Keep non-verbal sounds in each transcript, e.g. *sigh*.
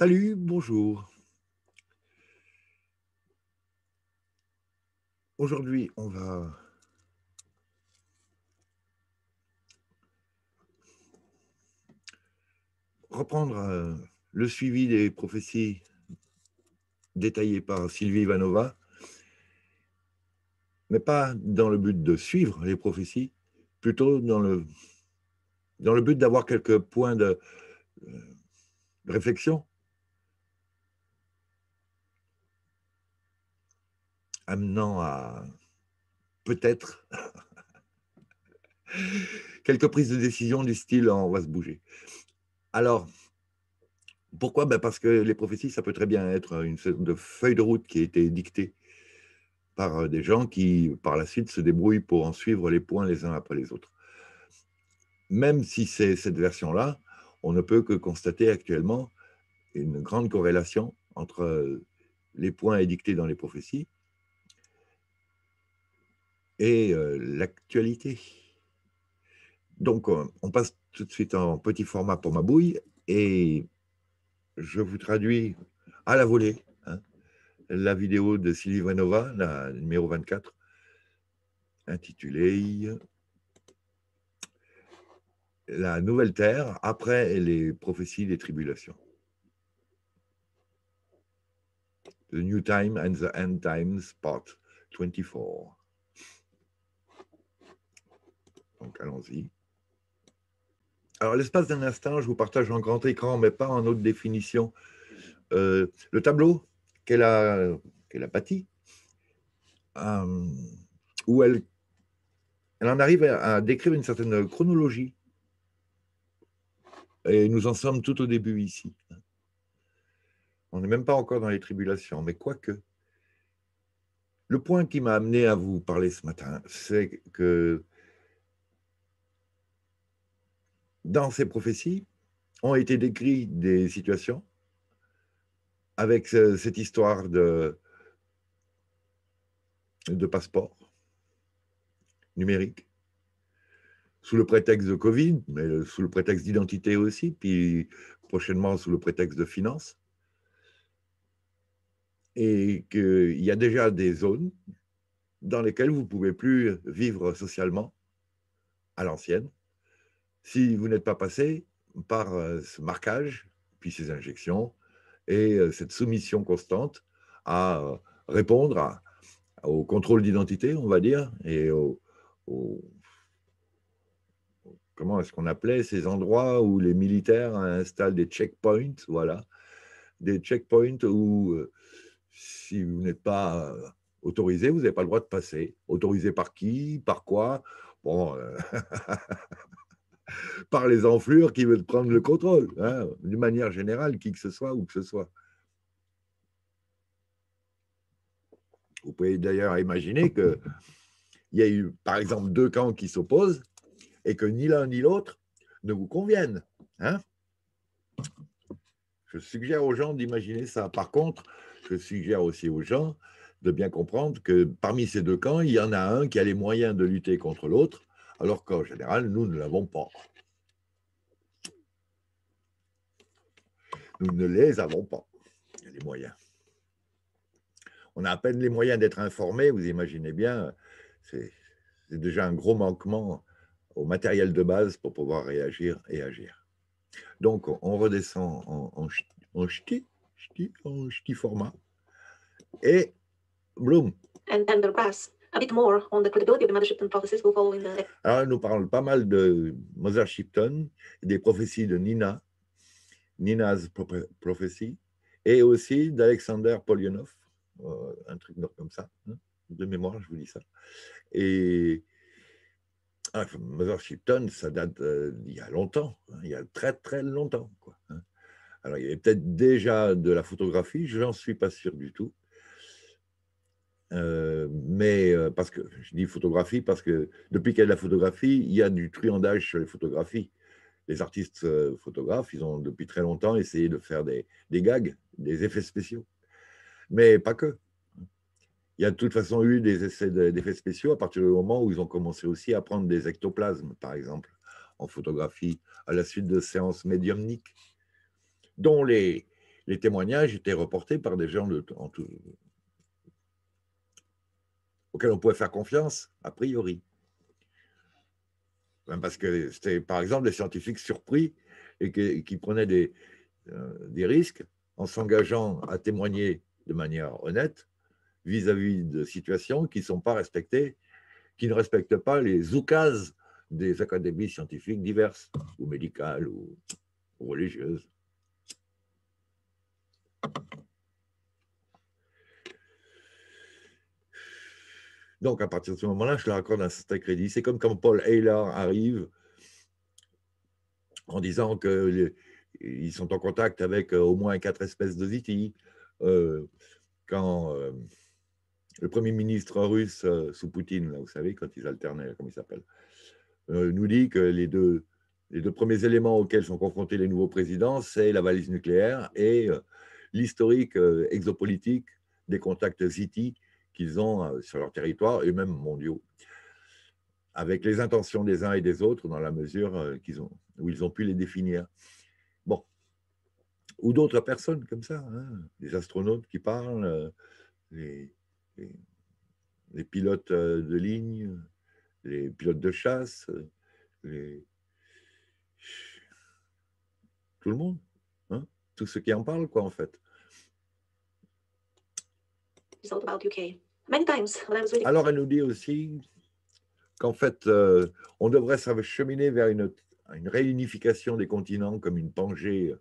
Salut, bonjour. Aujourd'hui, on va reprendre euh, le suivi des prophéties détaillées par Sylvie Ivanova, mais pas dans le but de suivre les prophéties, plutôt dans le, dans le but d'avoir quelques points de euh, réflexion amenant à peut-être *laughs* quelques prises de décision du style oh, on va se bouger. Alors, pourquoi ben, Parce que les prophéties, ça peut très bien être une sorte de feuille de route qui a été dictée par euh, des gens qui, par la suite, se débrouillent pour en suivre les points les uns après les autres. Même si c'est cette version-là, on ne peut que constater actuellement une grande corrélation entre euh, les points édictés dans les prophéties et euh, l'actualité. Donc, euh, on, passe tout de suite en petit format pour ma bouille et je vous traduis à la volée hein, la vidéo de Sylvie Vanova, la numéro 24, intitulée La nouvelle terre après les prophéties des tribulations. The New Time and the End Times, part 24. Donc, allons-y. Alors, l'espace d'un instant, je vous partage en grand écran, mais pas en haute définition, euh, le tableau qu'elle a, qu'elle a bâti, euh, où elle, elle en arrive à, à décrire une certaine chronologie. Et nous en sommes tout au début ici. On n'est même pas encore dans les tribulations, mais quoique. Le point qui m'a amené à vous parler ce matin, c'est que dans ces prophéties ont été décrites des situations avec cette histoire de, de passeport numérique, sous le prétexte de Covid, mais sous le prétexte d'identité aussi, puis prochainement sous le prétexte de finances. Et qu'il y a déjà des zones dans lesquelles vous ne pouvez plus vivre socialement à l'ancienne, si vous n'êtes pas passé par euh, ce marquage, puis ces injections, et euh, cette soumission constante à euh, répondre au contrôle d'identité, on va dire, et au, comment est-ce qu'on appelait ces endroits où les militaires installent des checkpoints, voilà, des checkpoints où si vous n'êtes pas autorisé, vous n'avez pas le droit de passer. Autorisé par qui, par quoi Bon, *laughs* *laughs* par les enflures qui veulent prendre le contrôle, hein, d'une manière générale, qui que ce soit ou que ce soit. Vous pouvez d'ailleurs imaginer qu'il y a eu, par exemple, deux camps qui s'opposent et que ni l'un ni l'autre ne vous conviennent. Hein. je suggère aux gens d'imaginer ça. Par contre, je suggère aussi aux gens de bien comprendre que parmi ces deux camps, il y en a un qui a les moyens de lutter contre l'autre alors qu'en général, nous ne l'avons pas. Nous ne les avons pas, les moyens. On a à peine les moyens d'être informés, vous imaginez bien, c'est déjà un gros manquement au matériel de base pour pouvoir réagir et agir. Donc, on redescend en, en, en ch'ti, en format, et bloom. And, alors, elle ah, nous parle pas mal de Mother Shipton, des prophéties de Nina, Nina's prophétie, et aussi d'Alexander Polionov, euh, un truc comme ça, hein, de mémoire, je vous dis ça. Et ah, Mother Shipton, ça date d'il euh, il y a longtemps, hein, il y a très très longtemps. Quoi, hein. Alors, il y avait peut-être déjà de la photographie, je n'en suis pas sûr du tout. Euh, mais euh, parce que je dis photographie parce que depuis qu'il y a de la photographie, il y a du truandage sur les photographies. Les artistes euh, photographes, ils ont depuis très longtemps essayé de faire des, des, gags, des effets spéciaux, mais pas que. Il y a de toute façon eu des essais d'effets spéciaux à partir du moment où ils ont commencé aussi à prendre des ectoplasmes, par exemple, en photographie, à la suite de séances médiumniques, dont les, les témoignages étaient reportés par des gens de, auquel on pouvait faire confiance, a priori. Ben, parce que c'était, par exemple, des scientifiques surpris et qui, prenaient euh, des, risques en s'engageant à témoigner de manière honnête vis-à-vis de situations qui ne sont pas respectées, qui ne respectent pas les oukases des académies scientifiques diverses, ou médicales, ou religieuses. Donc, à partir de ce moment-là, je la raccorde un certain crédit. C'est comme quand Paul Heyler arrive en disant qu'ils sont en contact avec euh, au moins quatre espèces de ziti. Euh, quand euh, le premier ministre russe sous Poutine, vous savez, quand ils alternaient, comme il s'appelle, nous dit que les deux, les deux premiers éléments auxquels sont confrontés les nouveaux présidents, c'est la valise nucléaire et l'historique exopolitique des contacts ziti ont euh, sur leur territoire et même mondiaux, avec les intentions des uns et des autres dans la mesure euh, qu'ils ont, où ils ont pu les définir. Bon. Ou d'autres personnes comme ça, hein, des astronautes qui parlent, euh, les, les, pilotes de ligne, les pilotes de chasse, les... tout le monde, hein, tout ce qui en parle quoi, en fait. It's about UK. Alors, elle nous dit aussi qu'en fait, euh, on devrait cheminer vers une, une réunification des continents comme une pangée euh,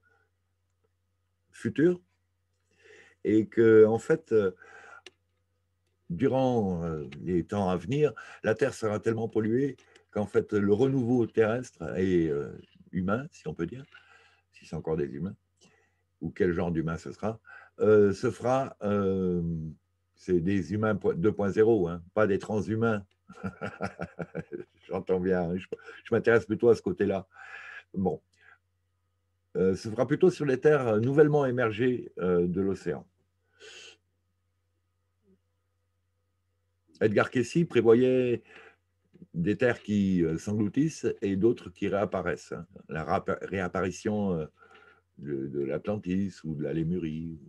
future, et que en fait, euh, durant les temps à venir, la Terre sera tellement polluée qu'en fait, le renouveau terrestre et humain, si on peut dire, si c'est encore des humains, ou quel genre d'humain ce sera, se fera c'est des humains 2.0, hein, pas des transhumains. *laughs* J'entends bien, hein. je, m'intéresse plutôt à ce côté-là. Bon, euh, ce sera plutôt sur les terres euh, nouvellement émergées euh, de l'océan. Edgar Cayce prévoyait des terres qui s'engloutissent et d'autres qui réapparaissent. Hein. La réapparition de, de l'Atlantis ou de la Lémurie,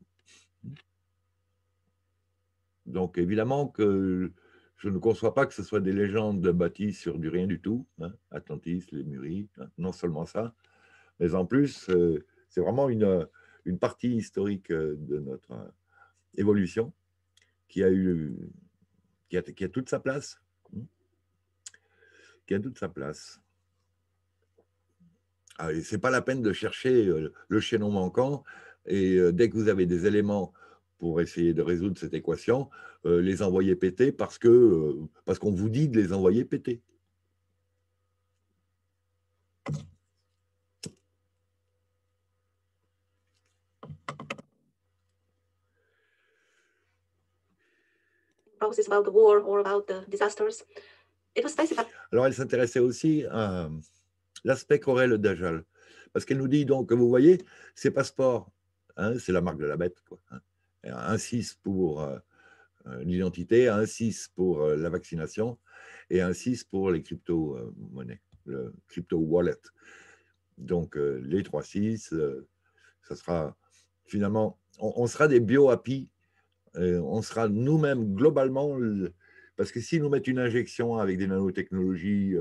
donc évidemment que je ne conçois pas que ce soit des légendes bâties sur du rien du tout, hein, Atlantis, les mûries hein, non seulement ça, mais en plus, euh, c'est vraiment une, partie historique euh, de notre euh, évolution qui a eu, qui a, toute sa place, qui a toute sa place. Hein, ah, c'est pas la peine de chercher le chaînon manquant, et dès que vous avez des éléments pour essayer de résoudre cette équation, euh, les envoyer péter parce que euh, parce qu'on vous dit de les envoyer péter. Alors elle s'intéressait aussi à l'aspect qu'aurait le Parce qu'elle nous dit donc, vous voyez, ces passeports, hein, c'est la marque de la bête, quoi, hein un 6 pour euh, euh, l'identité, un 6 pour euh, la vaccination et un 6 pour les crypto-monnaies, le crypto-wallet. Donc les 3-6, ça sera finalement, on, sera des bio-happy, on sera nous-mêmes globalement, parce que s'ils nous mettent une injection avec des nanotechnologies,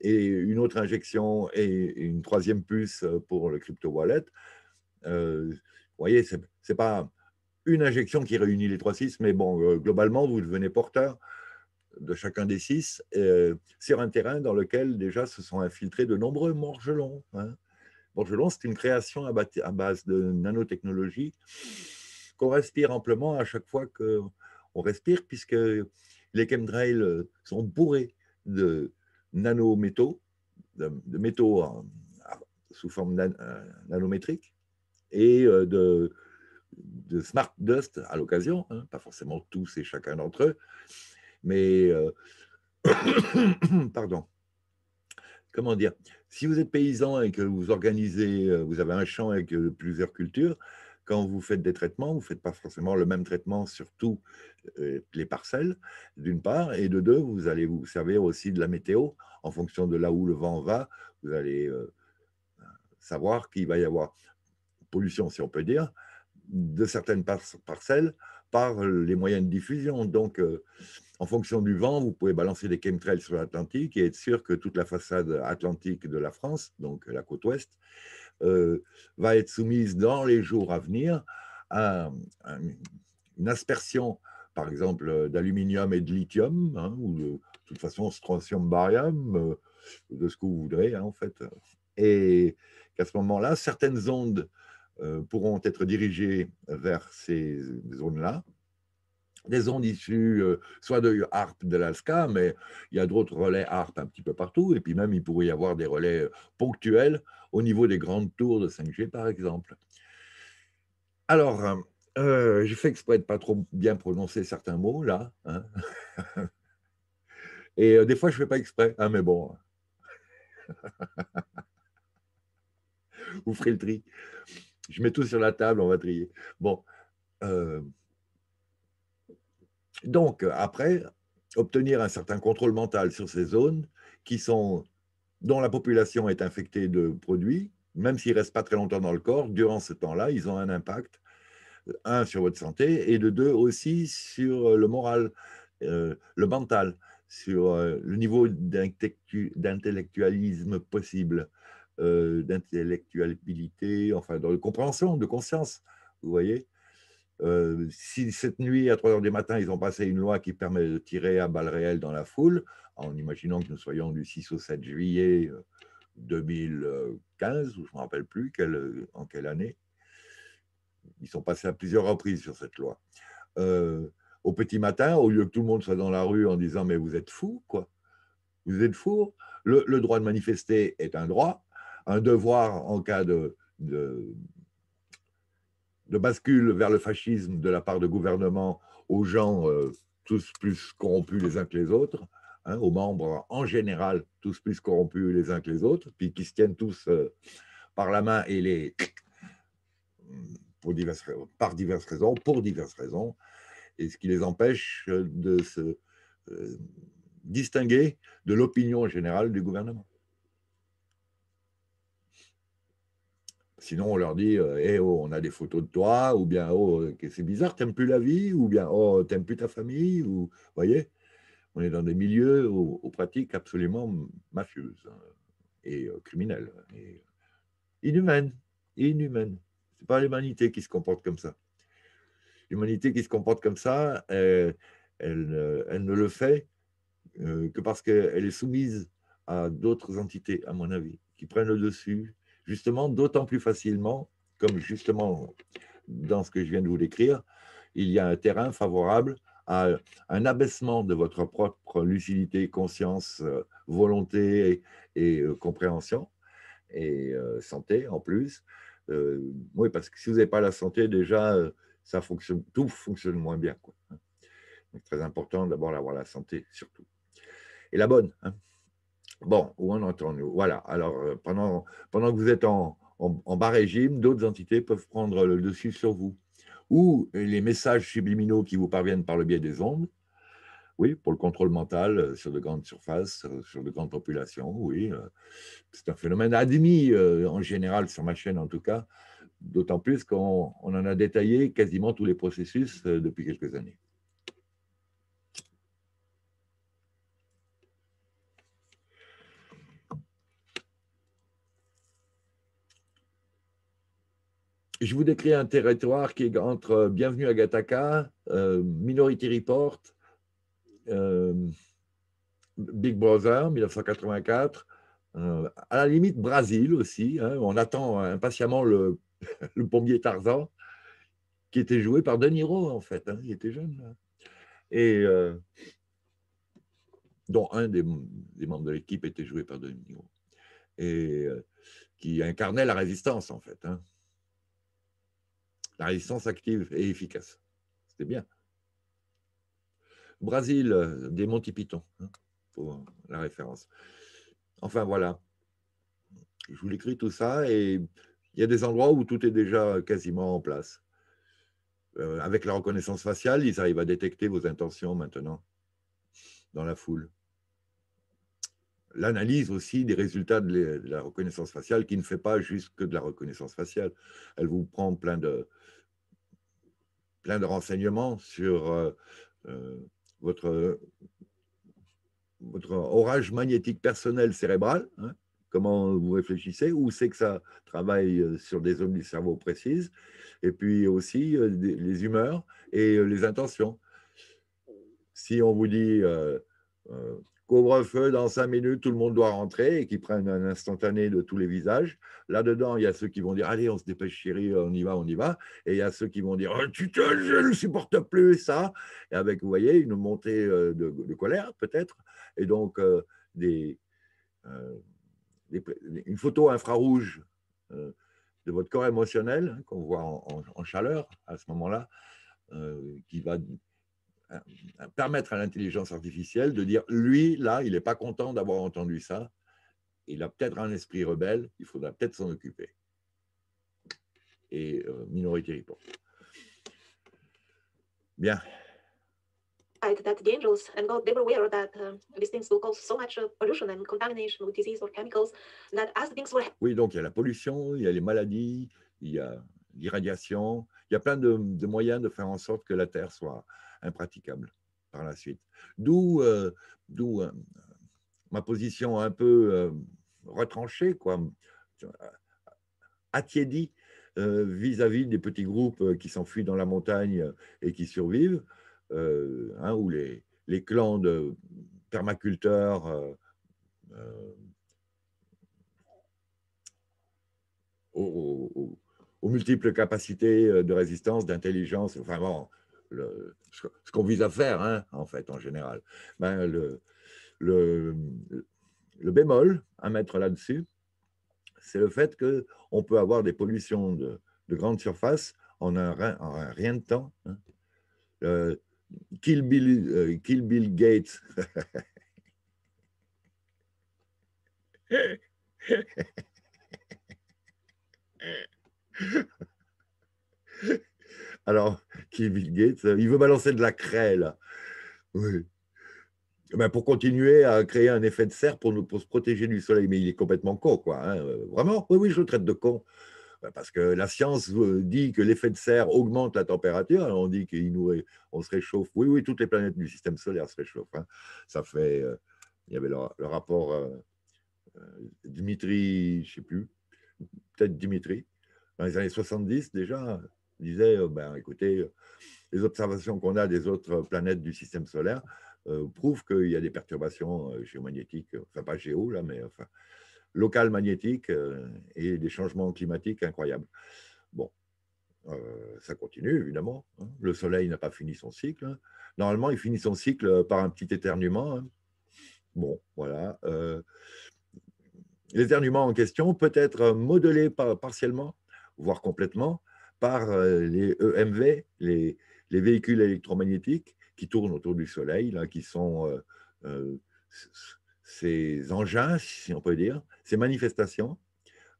et une autre injection et une troisième puce pour le crypto wallet. vous voyez, c'est pas une injection qui réunit les trois six, mais bon, euh, globalement, vous devenez porteur de chacun des six euh, sur un terrain dans lequel déjà se sont infiltrés de nombreux morgelons. Hein. Morgelons, c'est une création à, base de nanotechnologie qu'on respire amplement à chaque fois qu'on respire, puisque les chemtrails euh, sont bourrés de nanométaux, de, métaux sous forme nanométrique et de de Smart Dust à l'occasion, hein, pas forcément tous et chacun d'entre eux, mais euh, *coughs* pardon. Comment dire Si vous êtes paysan et que vous organisez, euh, vous avez un champ avec euh, plusieurs cultures, quand vous faites des traitements, vous ne faites pas forcément le même traitement sur toutes les parcelles, d'une part, et de deux, vous allez vous servir aussi de la météo en fonction de là où le vent va. Vous allez savoir qu'il va y avoir pollution, si on peut dire, de certaines parcelles par les moyens de diffusion. Donc, euh, en fonction du vent, vous pouvez balancer des chemtrails sur l'Atlantique et être sûr que toute la façade atlantique de la France, donc la côte ouest, euh, va être soumise dans les jours à venir à, une aspersion, par exemple, d'aluminium et de lithium, hein, ou de, toute façon strontium, barium, euh, de ce que vous voudrez, hein, en fait. Et qu'à ce moment-là, certaines ondes euh, pourront être dirigées vers ces zones-là. Des zones issues euh, soit de HARP de l'Alaska, mais il y a d'autres relais HARP un petit peu partout, et puis même il pourrait y avoir des relais euh, ponctuels au niveau des grandes tours de 5G, par exemple. Alors, j'ai fait exprès de pas trop bien prononcer certains mots, là. Hein. *laughs* et des fois, je fais pas exprès, hein, mais bon. *laughs* Vous ferez le tri. Je mets tout sur la table, on va trier. Bon. Euh, donc, après, obtenir un certain contrôle mental sur ces zones qui sont, dont la population est infectée de produits, même s'ils ne restent pas très longtemps dans le corps, durant ce temps-là, ils ont un impact, un, sur votre santé, et de deux, aussi sur le moral, euh, le mental, sur euh, le niveau d'intellectualisme possible. Euh, d'intellectualité, enfin de compréhension, de conscience, vous voyez. Euh, si cette nuit, à 3 h du matin, ils ont passé une loi qui permet de tirer à balles réelles dans la foule, en imaginant que nous soyons du 6 au 7 juillet 2015, euh, ou je ne me rappelle plus quelle, en quelle année, ils sont passés à plusieurs reprises sur cette loi. au petit matin, au lieu que tout le monde soit dans la rue en disant mais vous êtes fous, quoi, vous êtes fous, le, le droit de manifester est un droit, un devoir en cas de, bascule vers le fascisme de la part de gouvernement aux gens euh, tous plus corrompus les uns que les autres, hein, aux membres en général tous plus corrompus les uns que les autres, puis qui se tiennent tous euh, par la main et les... Pour diverses, par diverses raisons, pour diverses raisons, et ce qui les empêche de se euh, distinguer de l'opinion générale du gouvernement. Sinon, on leur dit euh, Eh oh, on a des photos de toi, ou bien «Oh, euh, c'est bizarre, t'aimes plus la vie, ou bien Oh, t'aimes plus ta famille, ou. voyez On est dans des milieux aux, pratiques absolument mafieuses hein, et euh, criminelles, et inhumaines. inhumaines. Ce n'est pas l'humanité qui se comporte comme ça. L'humanité qui se comporte comme ça, elle, elle ne le fait que parce qu'elle est soumise à d'autres entités, à mon avis, qui prennent le dessus justement d'autant plus facilement, comme justement dans ce que je viens de vous décrire, il y a un terrain favorable à un abaissement de votre propre lucidité, conscience, euh, volonté et, euh, compréhension, et euh, santé en plus. oui, parce que si vous n'avez pas la santé, déjà, ça fonctionne, tout fonctionne moins bien. Quoi. Hein. très important d'abord d'avoir la santé, surtout. Et la bonne. Hein. Bon, où en entend-nous Voilà, alors euh, pendant, pendant que vous êtes en, en bas régime, d'autres entités peuvent prendre le dessus sur vous. Ou les messages subliminaux qui vous parviennent par le biais des ondes, oui, pour le contrôle mental euh, sur de grandes surfaces, euh, sur de grandes populations, oui. C'est un phénomène admis en général sur ma chaîne en tout cas, d'autant plus qu'on en a détaillé quasiment tous les processus depuis quelques années. je vous décris un territoire qui est entre euh, Bienvenue à Gataka, euh, Minority Report, euh, Big Brother 1984, à la limite Brésil aussi. Hein, on attend impatiemment le, *laughs* le, pompier Tarzan, qui était joué par De Niro en fait. Hein, il était jeune. Et dont un des, membres de l'équipe était joué par De Niro. Et qui incarnait la résistance en fait. Hein. La résistance active et efficace. C'était bien. Brésil, des Monty Python, hein, pour la référence. Enfin, voilà. Je vous l'écris tout ça et il y a des endroits où tout est déjà quasiment en place. Euh, avec la reconnaissance faciale, ils arrivent à détecter vos intentions maintenant dans la foule l'analyse aussi des résultats de, la reconnaissance faciale qui ne fait pas juste que de la reconnaissance faciale. Elle vous prend plein de, plein de renseignements sur euh, euh, votre, votre orage magnétique personnel cérébral, hein, comment vous réfléchissez, où c'est que ça travaille euh, sur des zones du cerveau précises, et puis aussi les humeurs et les intentions. Si on vous dit couvre-feu dans cinq minutes, tout le monde doit rentrer et qui prennent un instantané de tous les visages. Là-dedans, il y a ceux qui vont dire Allez, on se dépêche, chérie, on y va, on y va. Et il y a ceux qui vont dire oh, Tu te, je ne supporte plus ça. Et avec, vous voyez, une montée euh, de, colère, peut-être. Et donc, euh, euh, des, une photo infrarouge de votre corps émotionnel, hein, qu'on voit en, chaleur à ce moment-là, qui va euh, euh, permettre à l'intelligence artificielle de dire, lui, là, il n'est pas content d'avoir entendu ça, il a peut-être un esprit rebelle, il faudra peut-être s'en occuper. Et minorité euh, Minority Report. Bien. Oui, donc il y a la pollution, il y a les maladies, il y a l'irradiation, il y a plein de, de, moyens de faire en sorte que la Terre soit impraticable par la suite. D'où euh, euh, ma position un peu euh, retranchée, quoi, attiédie vis-à-vis des petits groupes qui s'enfuient dans la montagne et qui survivent, hein, ou les, les, clans de permaculteurs. Aux, multiples capacités de résistance, d'intelligence, enfin bon, ce, qu'on vise à faire, hein, en fait, en général. Ben, le, le, bémol à mettre là-dessus, c'est le fait qu'on peut avoir des pollutions de, de grande surface en un, rien de temps. Hein. Euh, Bill, euh, Kill Bill Gates. *laughs* Alors, Bill Gates. Euh, il veut balancer de la craie, là. Oui. Eh ben, pour continuer à créer un effet de serre pour, nous, pour se protéger du soleil. Mais il est complètement con, quoi. Hein, euh, vraiment Oui, oui, je le traite de con. Ben, parce que la science euh, dit que l'effet de serre augmente la température. on dit qu'on se réchauffe. Oui, oui, toutes les planètes du système solaire se réchauffent. Hein. Ça fait. il y avait le, rapport Dimitri, je ne sais plus, peut-être Dimitri, dans les années 70 déjà, disait, euh, ben, écoutez, euh, les observations qu'on a des autres planètes du système solaire euh, prouvent qu'il y a des perturbations géomagnétiques, enfin pas géo là, mais enfin, locales magnétiques et des changements climatiques incroyables. Bon, ça continue évidemment. Hein. Le Soleil n'a pas fini son cycle. Hein. Normalement, il finit son cycle par un petit éternuement. Hein. Bon, voilà. L'éternuement en question peut être modelé partiellement, voire complètement, par euh, les EMV, les, véhicules électromagnétiques qui tournent autour du Soleil, là, qui sont euh, euh, ces engins, si on peut dire, ces manifestations,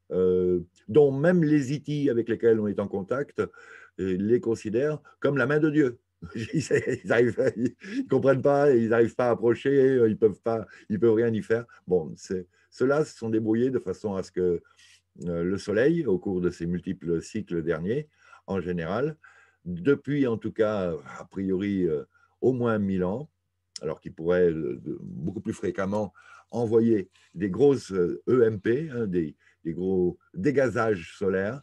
dont même les IT avec lesquels on est en contact les considèrent comme la main de Dieu. *laughs* Ils ne comprennent pas, ils n'arrivent pas à approcher, ils peuvent peuvent rien y faire. Bon, ceux-là se sont débrouillés de façon à ce que euh, le Soleil au cours de ses multiples cycles derniers, en général, depuis en tout cas, a priori, euh, au moins 1000 ans, alors qu'il pourrait euh, beaucoup plus fréquemment envoyer des grosses EMP, e hein, des, gros dégazages solaires,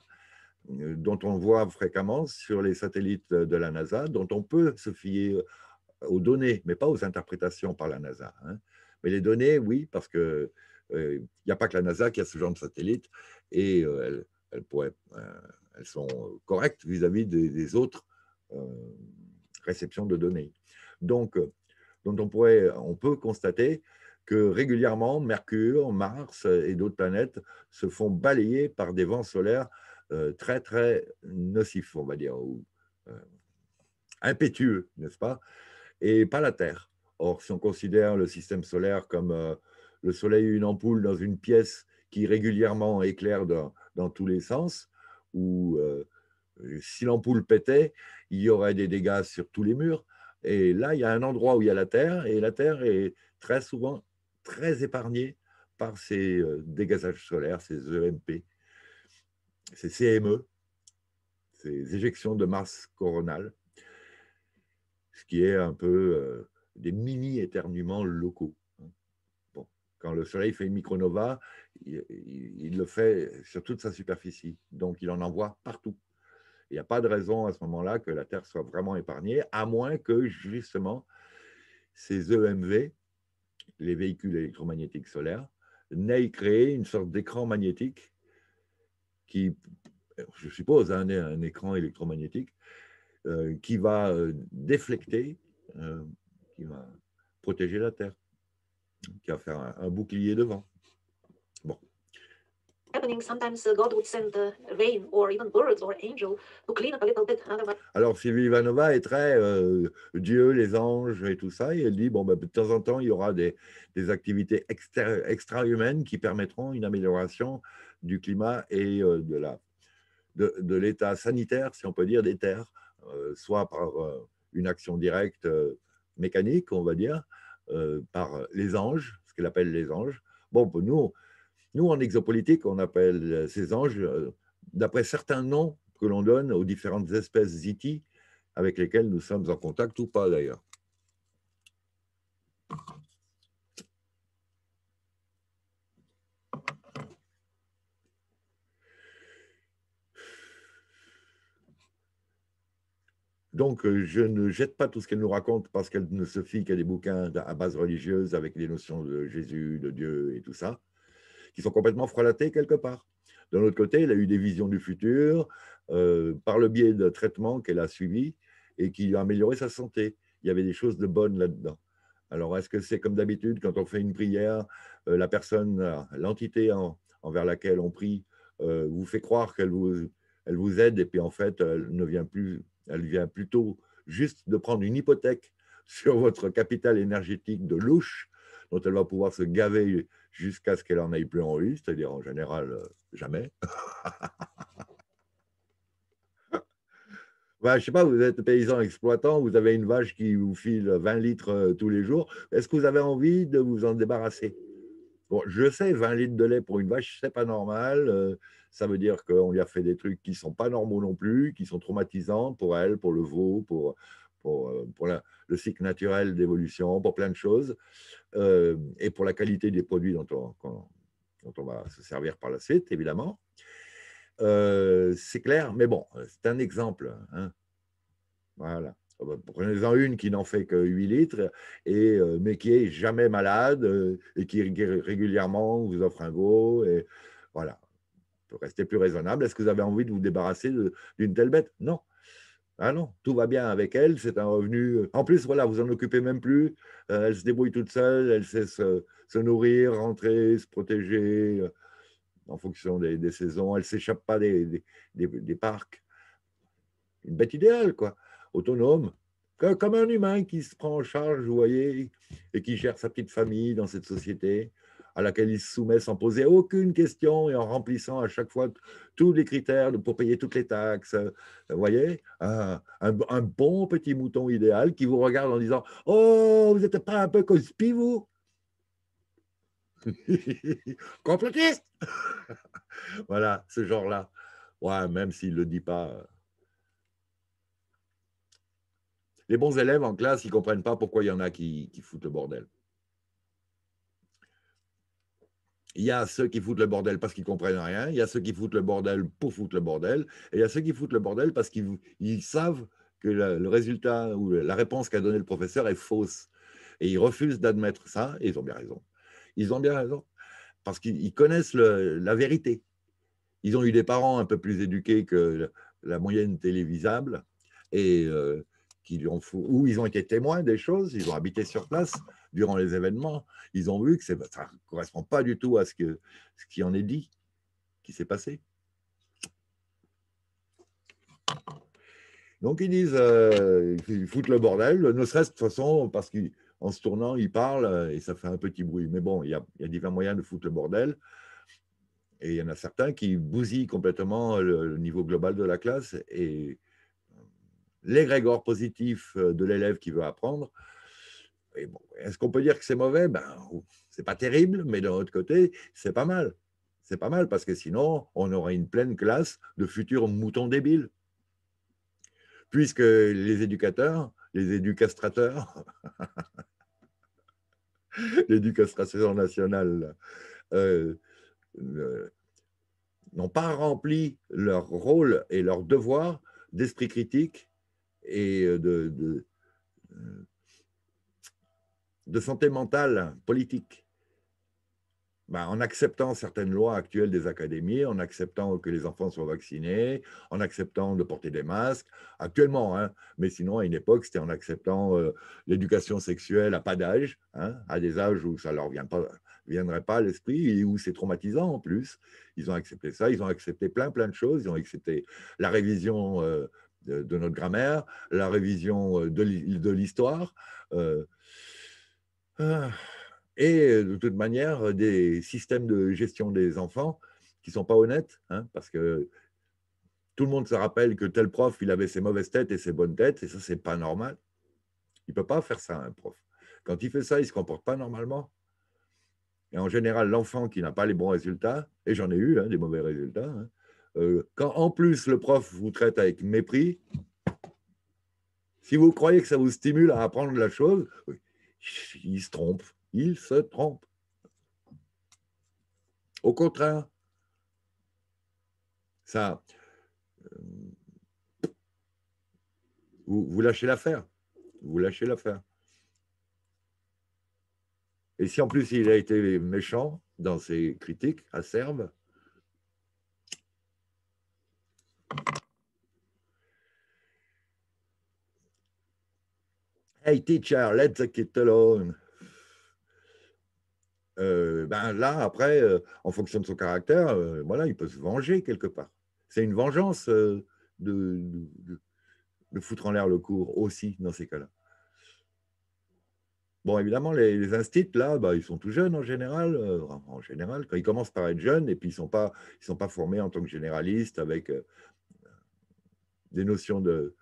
dont on voit fréquemment sur les satellites de la NASA, dont on peut se fier aux données, mais pas aux interprétations par la NASA. Hein. Mais les données, oui, parce que il n'y a pas que la NASA qui a ce genre de satellite et euh, euh, elles, sont correctes vis-à-vis des, autres euh, réceptions de données. Donc, on, pourrait, on peut constater que régulièrement, Mercure, Mars et d'autres planètes se font balayer par des vents solaires très, très nocifs, on va dire, ou impétueux, n'est-ce pas Et pas la Terre. Or, si on considère le système solaire comme le Soleil une ampoule dans une pièce qui régulièrement éclaire dans, tous les sens, où euh, si l'ampoule pétait, il y aurait des dégâts sur tous les murs. Et là, il y a un endroit où il y a la terre, et la terre est très souvent très épargnée par ces euh, dégazages solaires, ces EMP, ces CME, ces éjections de masse coronale, ce qui est un peu euh, des mini-éternuements locaux. Quand le Soleil fait une micronova, il, il, le fait sur toute sa superficie. Donc, il en envoie partout. Il n'y a pas de raison à ce moment-là que la Terre soit vraiment épargnée, à moins que justement ces EMV, les véhicules électromagnétiques solaires, n'aient créé une sorte d'écran magnétique qui, je suppose, hein, un, un écran électromagnétique euh, qui va euh, déflecter, euh, qui va protéger la Terre qui va faire un, bouclier devant. Alors Sylvie Ivanova est très euh, Dieu, les anges et tout ça, et elle dit bon ben, de temps en temps il y aura des, activités extra-humaines qui permettront une amélioration du climat et euh, de la de, l'état sanitaire, si on peut dire, des terres, euh, soit par une action directe mécanique, on va dire, euh, par les anges, ce qu'elle appelle les anges. Bon, nous, nous, en exopolitique, on appelle ces anges, euh, d'après certains noms que l'on donne aux différentes espèces ziti avec lesquelles nous sommes en contact ou pas d'ailleurs. Donc, euh, je ne jette pas tout ce qu'elle nous raconte parce qu'elle ne se fie qu'à des bouquins à base religieuse avec les notions de Jésus, de Dieu et tout ça, qui sont complètement frelatés quelque part. D'un autre côté, elle a eu des visions du futur euh, par le biais de traitements qu'elle a suivis et qui ont amélioré sa santé. Il y avait des choses de bonnes là-dedans. Alors, est-ce que c'est comme d'habitude, quand on fait une prière, euh, la personne, l'entité envers laquelle on prie, vous fait croire qu'elle vous, elle vous aide et puis en fait, elle ne vient plus, elle vient plutôt juste de prendre une hypothèque *laughs* sur votre capital énergétique de louche dont elle va pouvoir se gaver jusqu'à ce qu'elle en aille plus en rue, c'est-à-dire en général euh, jamais. *laughs* Bah, je ne sais pas, vous êtes paysan exploitant, vous avez une vache qui vous file 20 litres euh, tous les jours. Est-ce que vous avez envie de vous en débarrasser Bon, je sais, 20 litres de lait pour une vache, c'est pas normal. Euh, ça veut dire qu'on lui a fait des trucs qui ne sont pas normaux non plus, qui sont traumatisants pour elle, pour le veau, pour, pour, euh, le cycle naturel d'évolution, pour plein de choses, euh, et pour la qualité des produits dont on, on va se servir par la suite, évidemment. Euh, c'est clair, mais bon, c'est un exemple. Hein. Voilà. Oh, ben, prenez-en une qui n'en fait que 8 litres, et, mais qui est jamais malade et qui régulièrement vous offre un go. Et voilà rester plus raisonnable. Est-ce que vous avez envie de vous débarrasser d'une telle bête Non. Ah non, tout va bien avec elle, c'est un revenu. En plus, voilà, vous en occupez même plus. Euh, elle se débrouille toute seule, elle sait se, se nourrir, rentrer, se protéger euh, en fonction des, saisons. Elle ne s'échappe pas des, des, des, parcs. Une bête idéale, quoi. Autonome. Comme un humain qui se prend en charge, vous voyez, et qui gère sa petite famille dans cette société à laquelle il se soumet sans poser aucune question et en remplissant à chaque fois tous les critères pour payer toutes les taxes. Vous voyez un, bon petit mouton idéal qui vous regarde en disant « Oh, vous n'êtes pas un peu cospi, vous ?» *laughs* Complotiste *laughs* Voilà, ce genre-là. Ouais, même s'il ne le dit pas. Les bons élèves en classe, ils ne comprennent pas pourquoi il y en a qui, qui foutent le bordel. il y a ceux qui foutent le bordel parce qu'ils comprennent rien, il y a ceux qui foutent le bordel pour foutre le bordel, et il y a ceux qui foutent le bordel parce qu'ils ils savent que le, résultat ou la réponse qu'a donné le professeur est fausse. Et ils refusent d'admettre ça, et ils ont bien raison. Ils ont bien raison, parce qu'ils connaissent la vérité. Ils ont eu des parents un peu plus éduqués que la, moyenne télévisable, et euh, où ils ont été témoins des choses, ils ont habité sur place durant les événements, ils ont vu que ça ne correspond pas du tout à ce, que, ce qui en est dit, qui s'est passé. Donc ils disent, euh, foutent le bordel, ne serait-ce de toute façon parce qu'en se tournant, ils parlent et ça fait un petit bruit. Mais bon, il y a, divers moyens de foutre le bordel. Et il y en a certains qui bousillent complètement le niveau global de la classe et l'égrégore positif euh, de l'élève qui veut apprendre. Est-ce qu'on peut dire que c'est mauvais Ben, c'est pas terrible, mais d'un autre côté, c'est pas mal. C'est pas mal parce que sinon, on aurait une pleine classe de futurs moutons débiles. Puisque les éducateurs, les éducastrateurs, *laughs* l'éducastration nationale, euh, euh, n'ont pas rempli leur rôle et leur devoir d'esprit critique et euh, de, euh, de, santé mentale politique. Ben, en acceptant certaines lois actuelles des académies, en acceptant que les enfants soient vaccinés, en acceptant de porter des masques, actuellement, hein, mais sinon à une époque, c'était en acceptant euh, l'éducation sexuelle à pas d'âge, hein, à des âges où ça ne leur vient pas, viendrait pas à l'esprit et où c'est traumatisant en plus. Ils ont accepté ça, ils ont accepté plein plein de choses, ils ont accepté la révision de, notre grammaire, la révision euh, de l'histoire, euh, euh, et de toute manière des systèmes de gestion des enfants qui ne sont pas honnêtes, hein, parce que tout le monde se rappelle que tel prof, il avait ses mauvaises têtes et ses bonnes têtes, et ça, n'est pas normal. Il ne peut pas faire ça, un prof. Quand il fait ça, il ne se comporte pas normalement. Et en général, l'enfant qui n'a pas les bons résultats, et j'en ai eu hein, des mauvais résultats, hein, euh, quand en plus le prof vous traite avec mépris, si vous croyez que ça vous stimule à apprendre la chose, il se trompe. Il se trompe. Au contraire, ça, euh, vous, vous lâchez l'affaire. Vous lâchez l'affaire. Et si en plus il a été méchant dans ses critiques acerbes, Hey teacher, let's get alone. Euh, ben là, après, en euh, fonction de son caractère, euh, voilà, il peut se venger quelque part. C'est une vengeance de, foutre en l'air le cours aussi dans ces cas-là. Bon, évidemment, les, les instits, là, bah, ils sont tout jeunes en général. en général, quand ils commencent par être jeunes, et puis ils ne sont, sont pas formés en tant que généralistes avec des notions de,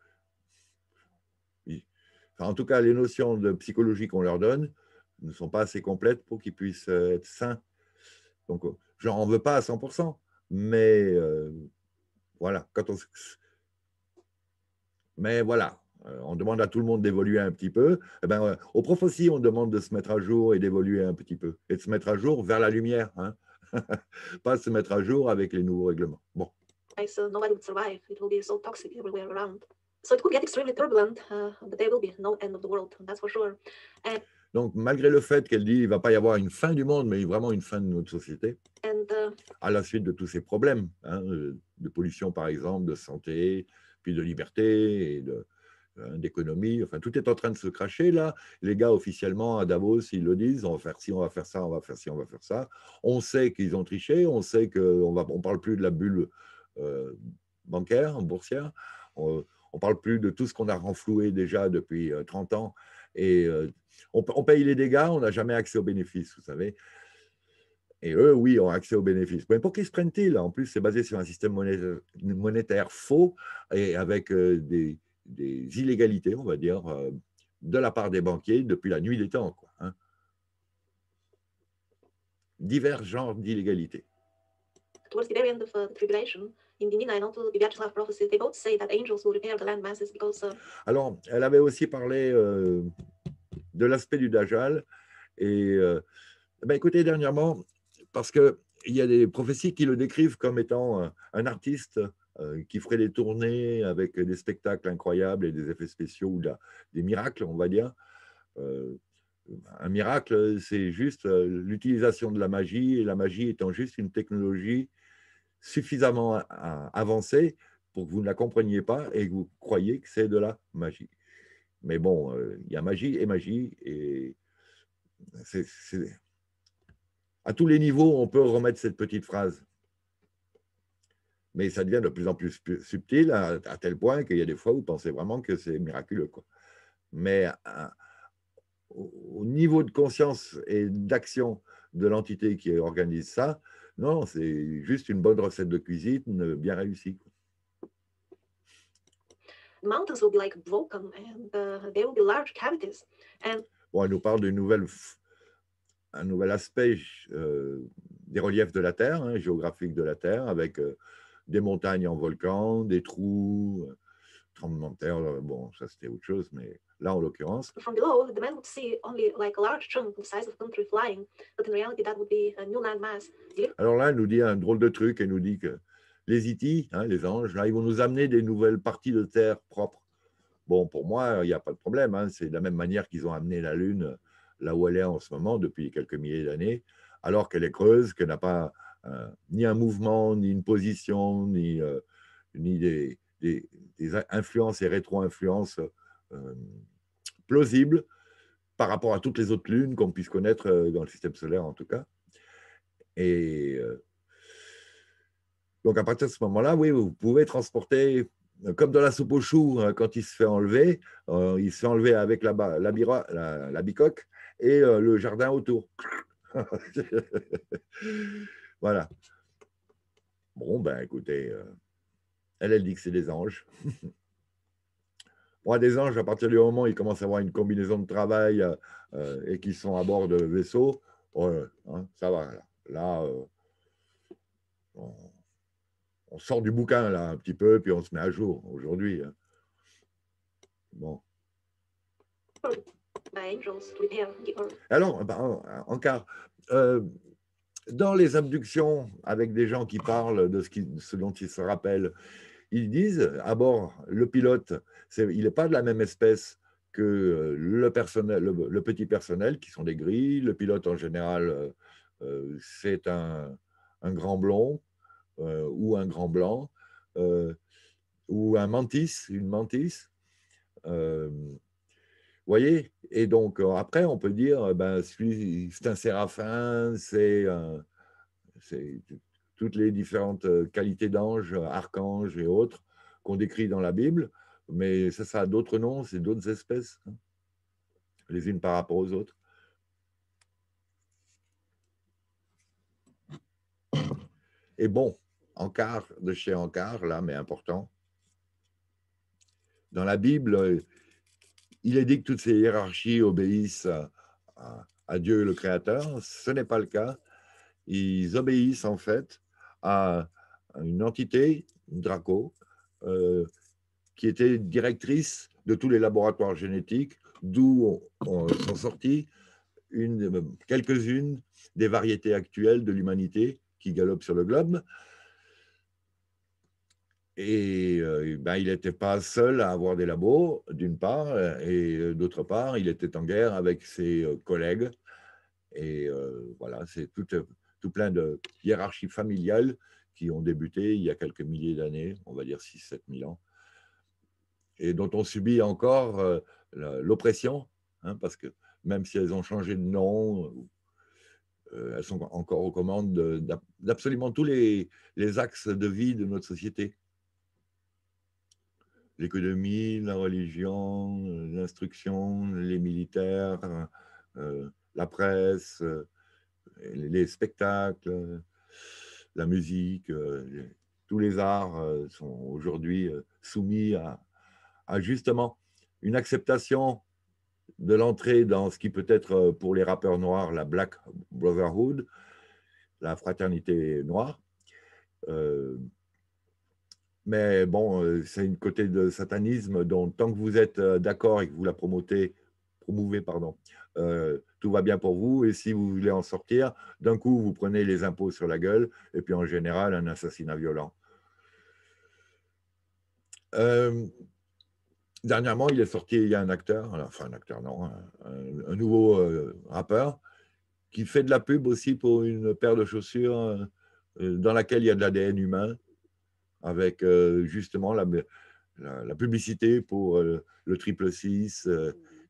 en tout cas, les notions de psychologie qu'on leur donne ne sont pas assez complètes pour qu'ils puissent euh, être sains. Donc, on euh, ne veut pas à 100%, mais euh, voilà, quand on... Mais voilà, on demande à tout le monde d'évoluer un petit peu. Eh ben, aux aussi, on demande de se mettre à jour et d'évoluer un petit peu, et de se mettre à jour vers la lumière, hein. *laughs* pas se mettre à jour avec les nouveaux règlements. Bon donc, malgré le fait qu'elle dit qu'il ne va pas y avoir une fin du monde, mais vraiment une fin de notre société, uh, à la suite de tous ces problèmes, hein, euh, de pollution par exemple, de santé, puis de liberté, et hein, d'économie, enfin tout est en train de se cracher là. Les gars officiellement à Davos, ils le disent, on va faire si on va faire ça, on va faire ci, on va faire ça. On sait qu'ils ont triché, on sait qu'on va, on parle plus de la bulle euh, bancaire, boursière. On ne parle plus de tout ce qu'on a renfloué déjà depuis 30 euh, ans. Et euh, on, paye les dégâts, on n'a jamais accès aux bénéfices, vous savez. Et eux, oui, ont accès aux bénéfices. Mais pour qui se prennent-ils En plus, c'est basé sur un système monétaire, faux et avec euh, des, illégalités, on va dire, de la part des banquiers depuis la nuit des temps. Quoi, hein. Divers genres d'illégalités. Alors, elle avait aussi parlé euh, de l'aspect du Dajjal. Et euh, ben, écoutez, dernièrement, parce qu'il y a des prophéties qui le décrivent comme étant euh, un, artiste qui ferait des tournées avec des spectacles incroyables et des effets spéciaux ou des miracles, on va dire. un miracle, c'est juste l'utilisation de la magie, et la magie étant juste une technologie suffisamment avancé pour que vous ne la compreniez pas et que vous croyiez que c'est de la magie. Mais bon, euh, il y a magie et magie, et c'est, à tous les niveaux, on peut remettre cette petite phrase. Mais ça devient de plus en plus subtil, à, tel point qu'il y a des fois où vous pensez vraiment que c'est miraculeux. Mais euh, au niveau de conscience et d'action de l'entité qui organise ça, non, c'est juste une bonne recette de cuisine euh, bien réussie. Mountains be like and will be large cavities. Euh, elle nous parle d'un un nouvel aspect euh, des reliefs de la Terre, hein, géographique de la Terre, avec des montagnes en volcan, des trous, tremblement de terre, euh, bon, ça c'était autre chose, mais là en l'occurrence. Alors là, elle nous dit un drôle de truc, elle nous dit que les e itis, hein, les anges, là, ils vont nous amener des nouvelles parties de terre propres. Bon, pour moi, il n'y a pas de problème. Hein, c'est de la même manière qu'ils ont amené la Lune là où elle est en ce moment depuis quelques milliers d'années, alors qu'elle est creuse, qu'elle n'a pas euh, ni un mouvement, ni une position, ni, une euh, ni des, des, influences et rétro-influences euh, plausibles par rapport à toutes les autres lunes qu'on puisse connaître euh, dans le système solaire en tout cas. Et euh, donc à partir de ce moment-là, oui, vous pouvez transporter comme dans la soupe aux choux, hein, quand il se fait enlever, il se fait enlever avec la, la, la, bicoque et le jardin autour. *laughs* voilà. Bon, ben écoutez, elle, elle dit que c'est des anges. *laughs* Moi, des anges, à partir du moment où ils commencent à avoir une combinaison de travail euh, euh, et qu'ils sont à bord de vaisseau, hein, ça va. Là, euh, on, sort du bouquin là un petit peu, puis on se met à jour aujourd'hui. Hein. Bon. Alors, bah, ah bah, en dans les abductions avec des gens qui parlent de ce, ce dont ils se rappellent, ils disent, à bord, le pilote, il n'est pas de la même espèce que euh, le, personnel, le, petit personnel, qui sont des gris. Le pilote, en général, euh, euh, c'est un, grand blond ou un grand blanc, ou un mantis, une mantis. Vous voyez Et donc, après, on peut dire, ben, c'est un séraphin, c'est toutes les différentes euh, qualités d'anges, euh, archanges et autres qu'on décrit dans la Bible, mais ça, ça a d'autres noms, c'est d'autres espèces, hein, les unes par rapport aux autres. Et bon, Encart, de chez Encart, là, mais important, dans la Bible, euh, il est dit que toutes ces hiérarchies obéissent à Dieu le Créateur. Ce n'est pas le cas. Ils obéissent en fait à une entité, DRACO, euh, qui était directrice de tous les laboratoires génétiques, d'où sont sorties quelques-unes des variétés actuelles de l'humanité qui galopent sur le globe. Et euh, ben, il n'était pas seul à avoir des labos, d'une part, et euh, d'autre part, il était en guerre avec ses collègues. Et voilà, c'est tout, tout plein de hiérarchies familiales qui ont débuté il y a quelques milliers d'années, on va dire 6-7 000 ans, et dont on subit encore euh, l'oppression, hein, parce que même si elles ont changé de nom, euh, elles sont encore aux commandes d'absolument tous les, axes de vie de notre société. L'économie, la religion, l'instruction, les militaires, euh, la presse, les spectacles, euh, la musique, euh, tous les arts euh, sont aujourd'hui soumis à, justement une acceptation de l'entrée dans ce qui peut être pour les rappeurs noirs la Black Brotherhood, la fraternité noire. mais bon, c'est une côté de satanisme dont tant que vous êtes d'accord et que vous la promotez promouvez, pardon, euh, tout va bien pour vous. Et si vous voulez en sortir, d'un coup, vous prenez les impôts sur la gueule, et puis en général, un assassinat violent. Euh, dernièrement, il est sorti, il y a un acteur, enfin un acteur, non, un, nouveau euh, rappeur, qui fait de la pub aussi pour une paire de chaussures dans laquelle il y a de l'ADN humain, avec justement la, la, publicité pour le triple 6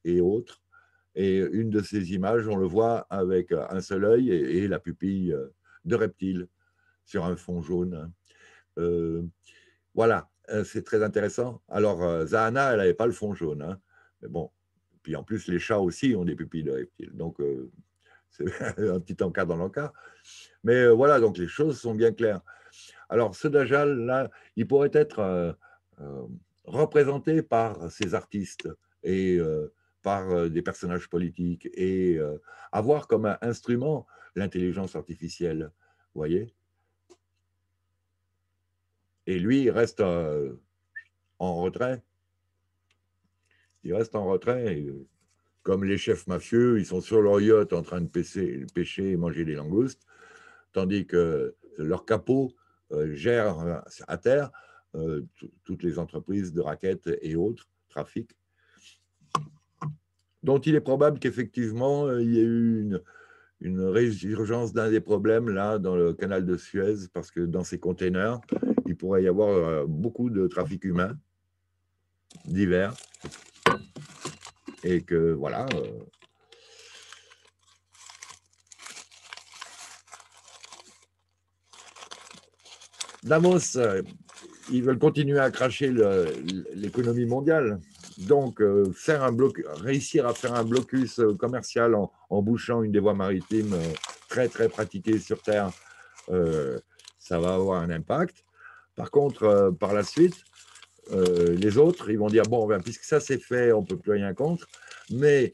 et autres. Et une de ces images, on le voit avec un seul œil et, la pupille euh, de reptile sur un fond jaune. Euh, voilà, euh, c'est très intéressant. Alors, Zahana, elle n'avait pas le fond jaune. Hein. mais bon, puis en plus, les chats aussi ont des pupilles de reptile. Donc, *laughs* c'est un petit encas dans l'encas. Mais voilà, donc les choses sont bien claires. Alors, ce Dajjal, là, il pourrait être représenté par ces artistes. Et par euh, des personnages politiques et euh, avoir comme un instrument l'intelligence artificielle, voyez Et lui, il reste euh, en retrait. Il reste en retrait. Comme les chefs mafieux, ils sont sur leur yacht en train de pêcher, et manger des langoustes, tandis que leur capot gère à terre toutes les entreprises de raquettes et autres trafics dont il est probable qu'effectivement euh, il y ait eu une, résurgence d'un des problèmes là dans le canal de Suez, parce que dans ces containers, il pourrait y avoir euh, beaucoup de trafic humain divers. Et que voilà. Euh, Damos, ils veulent continuer à cracher l'économie mondiale donc euh, faire un bloc, réussir à faire un blocus euh, commercial en, bouchant une des voies maritimes euh, très très pratiquées sur Terre, ça va avoir un impact. Par contre, par la suite, les autres, ils vont dire, bon, ben, puisque ça c'est fait, on ne peut plus rien contre, mais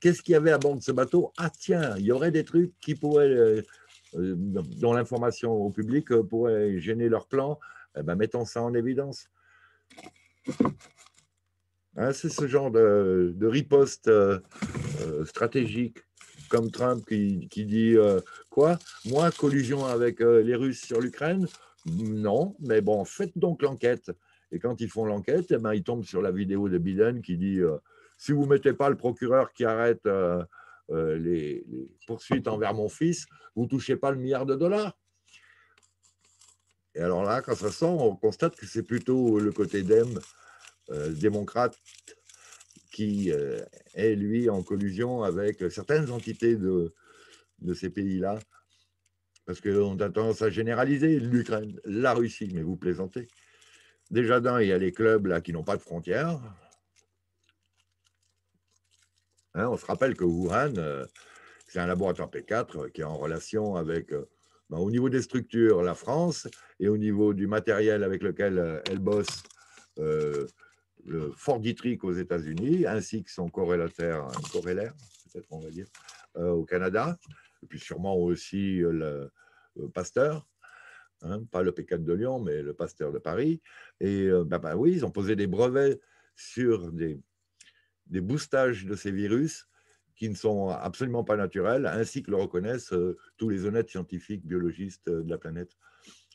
qu'est-ce qu'il y avait à bord de ce bateau Ah tiens, il y aurait des trucs qui pourraient, dont l'information au public pourrait gêner leur plan, eh ben, mettons ça en évidence. Hein, c'est ce genre de, riposte euh, euh, stratégique, comme Trump qui, dit euh, quoi Moi, collusion avec les Russes sur l'Ukraine Non, mais bon, faites donc l'enquête. Et quand ils font l'enquête, eh ben, ils tombent sur la vidéo de Biden qui dit Si vous ne mettez pas le procureur qui arrête les, poursuites envers mon fils, vous ne touchez pas le milliard de dollars. Et alors là, quand ça sent, on constate que c'est plutôt le côté d'EM euh, démocrate qui euh, est, lui, en collusion avec certaines entités de, de ces pays-là, parce qu'on a tendance à généraliser l'Ukraine, la Russie, mais vous plaisantez. Déjà d'un, il y a les clubs là, qui n'ont pas de frontières. Hein, on se rappelle que Wuhan, euh, c'est un laboratoire P4 qui est en relation avec, ben, au niveau des structures, la France, et au niveau du matériel avec lequel elle bosse, euh, le Fort Dietrich aux États-Unis, ainsi que son corrélateur, corrélaire, peut-être on va dire, euh, au Canada, et puis sûrement aussi euh, le, Pasteur, hein, pas le P4 de Lyon, mais le Pasteur de Paris. Et euh, bah, bah, oui, ils ont posé des brevets sur des, des boostages de ces virus qui ne sont absolument pas naturels, ainsi que le reconnaissent tous les honnêtes scientifiques, biologistes de la planète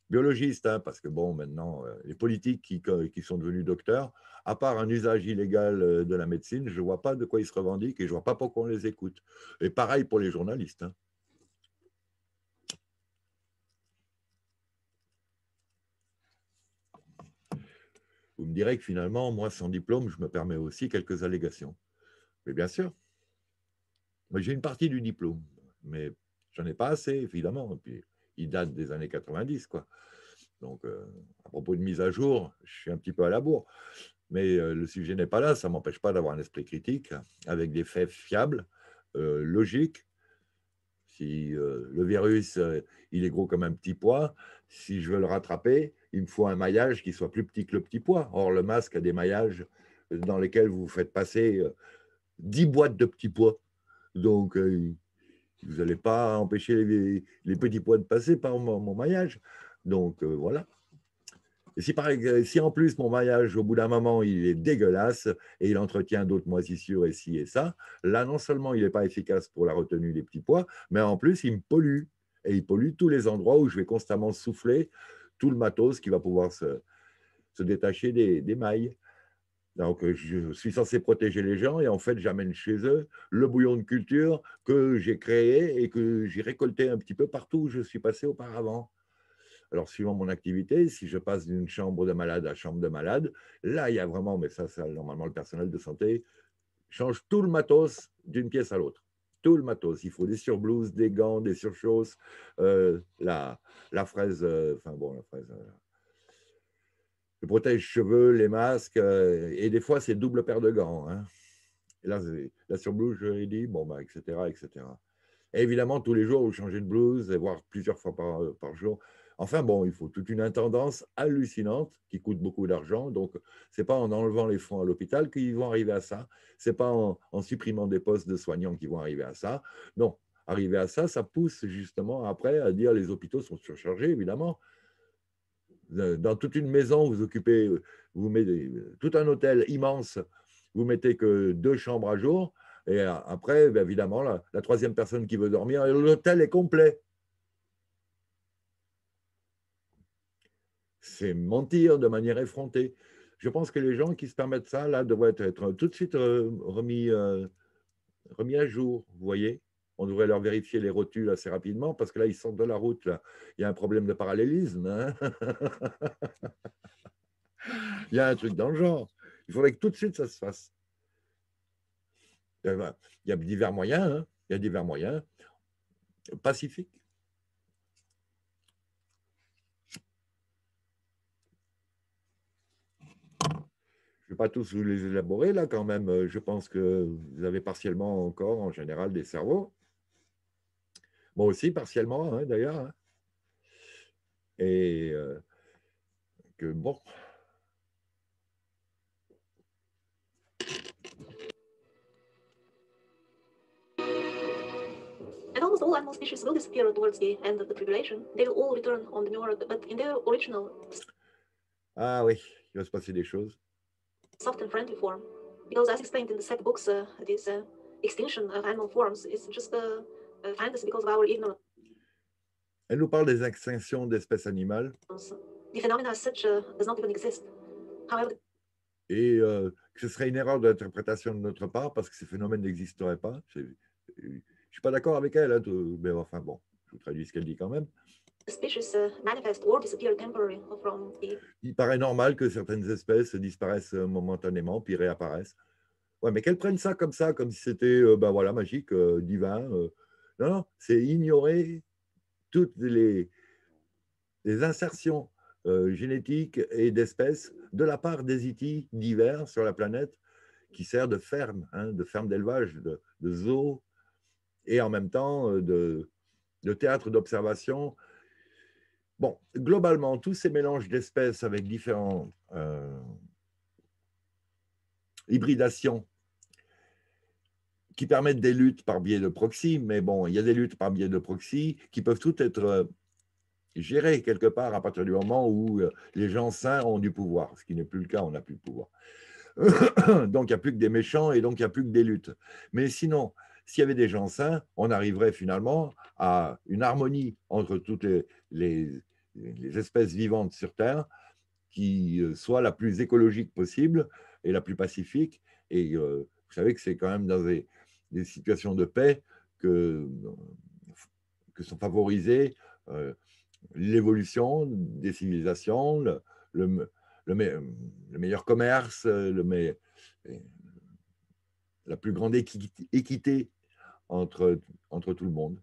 biologiste, hein, parce que bon, maintenant, euh, les politiques qui, qui, sont devenus docteurs, à part un usage illégal euh, de la médecine, je ne vois pas de quoi ils se revendiquent et je ne vois pas pourquoi on les écoute. Et pareil pour les journalistes. Hein. Vous me direz que finalement, moi, sans diplôme, je me permets aussi quelques allégations. Mais bien sûr, j'ai une partie du diplôme, mais j'en ai pas assez, évidemment date des années 90. Quoi. Donc, euh, à propos de mise à jour, je suis un petit peu à la bourre. Mais euh, le sujet n'est pas là, ça ne m'empêche pas d'avoir un esprit critique avec des faits fiables, logique euh, logiques. Si le virus, il est gros comme un petit pois, si je veux le rattraper, il me faut un maillage qui soit plus petit que le petit pois. Or, le masque a des maillages dans lesquels vous faites passer 10 boîtes de petits pois. Donc, vous n'allez pas empêcher les, petits pois de passer par mon, maillage. Donc euh, voilà. si, si en plus mon maillage, au bout d'un moment, il est dégueulasse et il entretient d'autres moisissures et ci et ça, là, non seulement il n'est pas efficace pour la retenue des petits pois, mais en plus, il me pollue. Et il pollue tous les endroits où je vais constamment souffler tout le matos qui va pouvoir se, détacher des mailles. Donc, euh, je suis censé protéger les gens et en fait, j'amène chez eux le bouillon de culture que j'ai créé et que j'ai récolté un petit peu partout où je suis passé auparavant. Alors, suivant mon activité, si je passe d'une chambre de malade à chambre de malade, là, il y a vraiment, mais ça, ça normalement, le personnel de santé change tout le matos d'une pièce à l'autre. Tout le matos. Il faut des surblouses, des gants, des surchausses, euh, la, la fraise, euh, enfin bon, la fraise le protège-cheveux, les masques, euh, et des fois, c'est double paire de gants. Hein. Et là, la surblouse, je dit, bon, bah, etc., etc. évidemment, tous les jours, vous changez de blouse, voire plusieurs fois euh, par, jour. Enfin, bon, il faut toute une intendance hallucinante qui coûte beaucoup d'argent. Donc, ce n'est pas en enlevant les fonds à l'hôpital qu'ils vont arriver à ça. Ce n'est pas en, en, supprimant des postes de soignants qu'ils vont arriver à ça. Non, arriver à ça, ça pousse justement après à dire les hôpitaux sont surchargés, évidemment dans toute une maison, vous occupez, euh, vous mettez euh, tout un hôtel immense, vous mettez que deux chambres à jour, et euh, après, ben, évidemment, la, troisième personne qui veut dormir, l'hôtel est complet. C'est mentir de manière effrontée. Je pense que les gens qui se permettent ça, là, devraient être tout de suite remis, remis à jour, vous voyez on devrait leur vérifier les rotules assez rapidement parce que là, ils sont de la route. Il y a un problème de parallélisme. Hein. *laughs* Il y a un truc dans le genre. Il faudrait que tout de suite, ça se fasse. Euh, ben, il y a divers moyens. Hein. Il y a divers moyens Pacifique. Je ne vais pas tous vous les élaborer là quand même. Euh, je pense que vous avez partiellement encore en général des cerveaux. Moi aussi, partiellement, hein, d'ailleurs. Hein. Et euh, que bon. And almost all animal species will disappear towards the end of the tribulation. They will all return on the new world, but in their original. Ah oui, il va se passer des choses. Soft and friendly form, because as explained in the set books, uh, this uh, extinction of animal forms is just a uh, euh, elle nous parle des extinctions d'espèces animales. et euh, que ce serait une erreur d'interprétation de notre part parce que ces phénomènes n'existeraient pas. Euh, je ne suis pas d'accord avec elle, hein, mais enfin bon, je vous traduis ce qu'elle dit quand même. Il paraît normal que certaines espèces disparaissent momentanément puis réapparaissent. Ouais, mais qu'elles prennent ça comme ça, comme si c'était ben voilà, magique, divin, non, non c'est ignorer toutes les, insertions euh, génétiques et d'espèces de la part des itis divers sur la planète qui sert de ferme, hein, de ferme d'élevage, de, zoo, et en même temps euh, de, théâtre d'observation. Bon, globalement, tous ces mélanges d'espèces avec différentes euh, hybridations qui permettent des luttes par biais de proxy, mais bon, il y a des luttes par biais de proxy qui peuvent toutes être euh, gérées quelque part à partir du moment où euh, les gens sains ont du pouvoir, ce qui n'est plus le cas, on n'a plus de pouvoir. *coughs* donc il n'y a plus que des méchants et donc il n'y a plus que des luttes. Mais sinon, s'il y avait des gens sains, on arriverait finalement à une harmonie entre toutes les, les, espèces vivantes sur Terre qui euh, soit la plus écologique possible et la plus pacifique. Et vous savez que c'est quand même dans les des situations de paix que, sont favorisées euh, l'évolution des civilisations, le, meilleur commerce, la plus grande équité, entre, entre tout le monde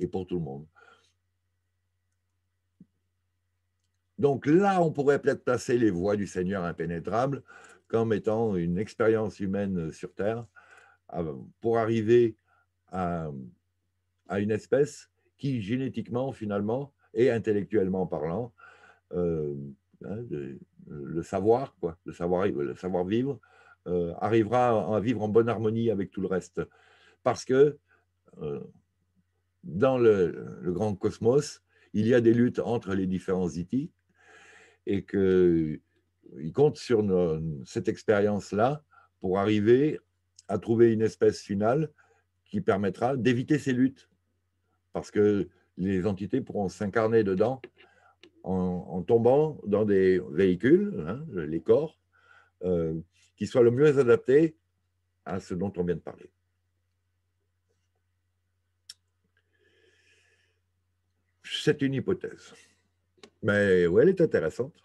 et pour tout le monde. Donc là, on pourrait peut-être placer les voies du Seigneur impénétrable comme étant une expérience humaine sur Terre pour arriver à, une espèce qui génétiquement finalement et intellectuellement parlant, euh, hein, le savoir, quoi, le savoir, le savoir vivre, euh, arrivera à, vivre en bonne harmonie avec tout le reste, parce que euh, dans le, grand cosmos, il y a des luttes entre les différents itis et qu'ils comptent compte sur cette expérience là pour arriver à trouver une espèce finale qui permettra d'éviter ces luttes. Parce que les entités pourront s'incarner dedans en, tombant dans des véhicules, hein, les corps, euh, qui soient le mieux adaptés à ce dont on vient de parler. C'est une hypothèse. Mais où elle est intéressante.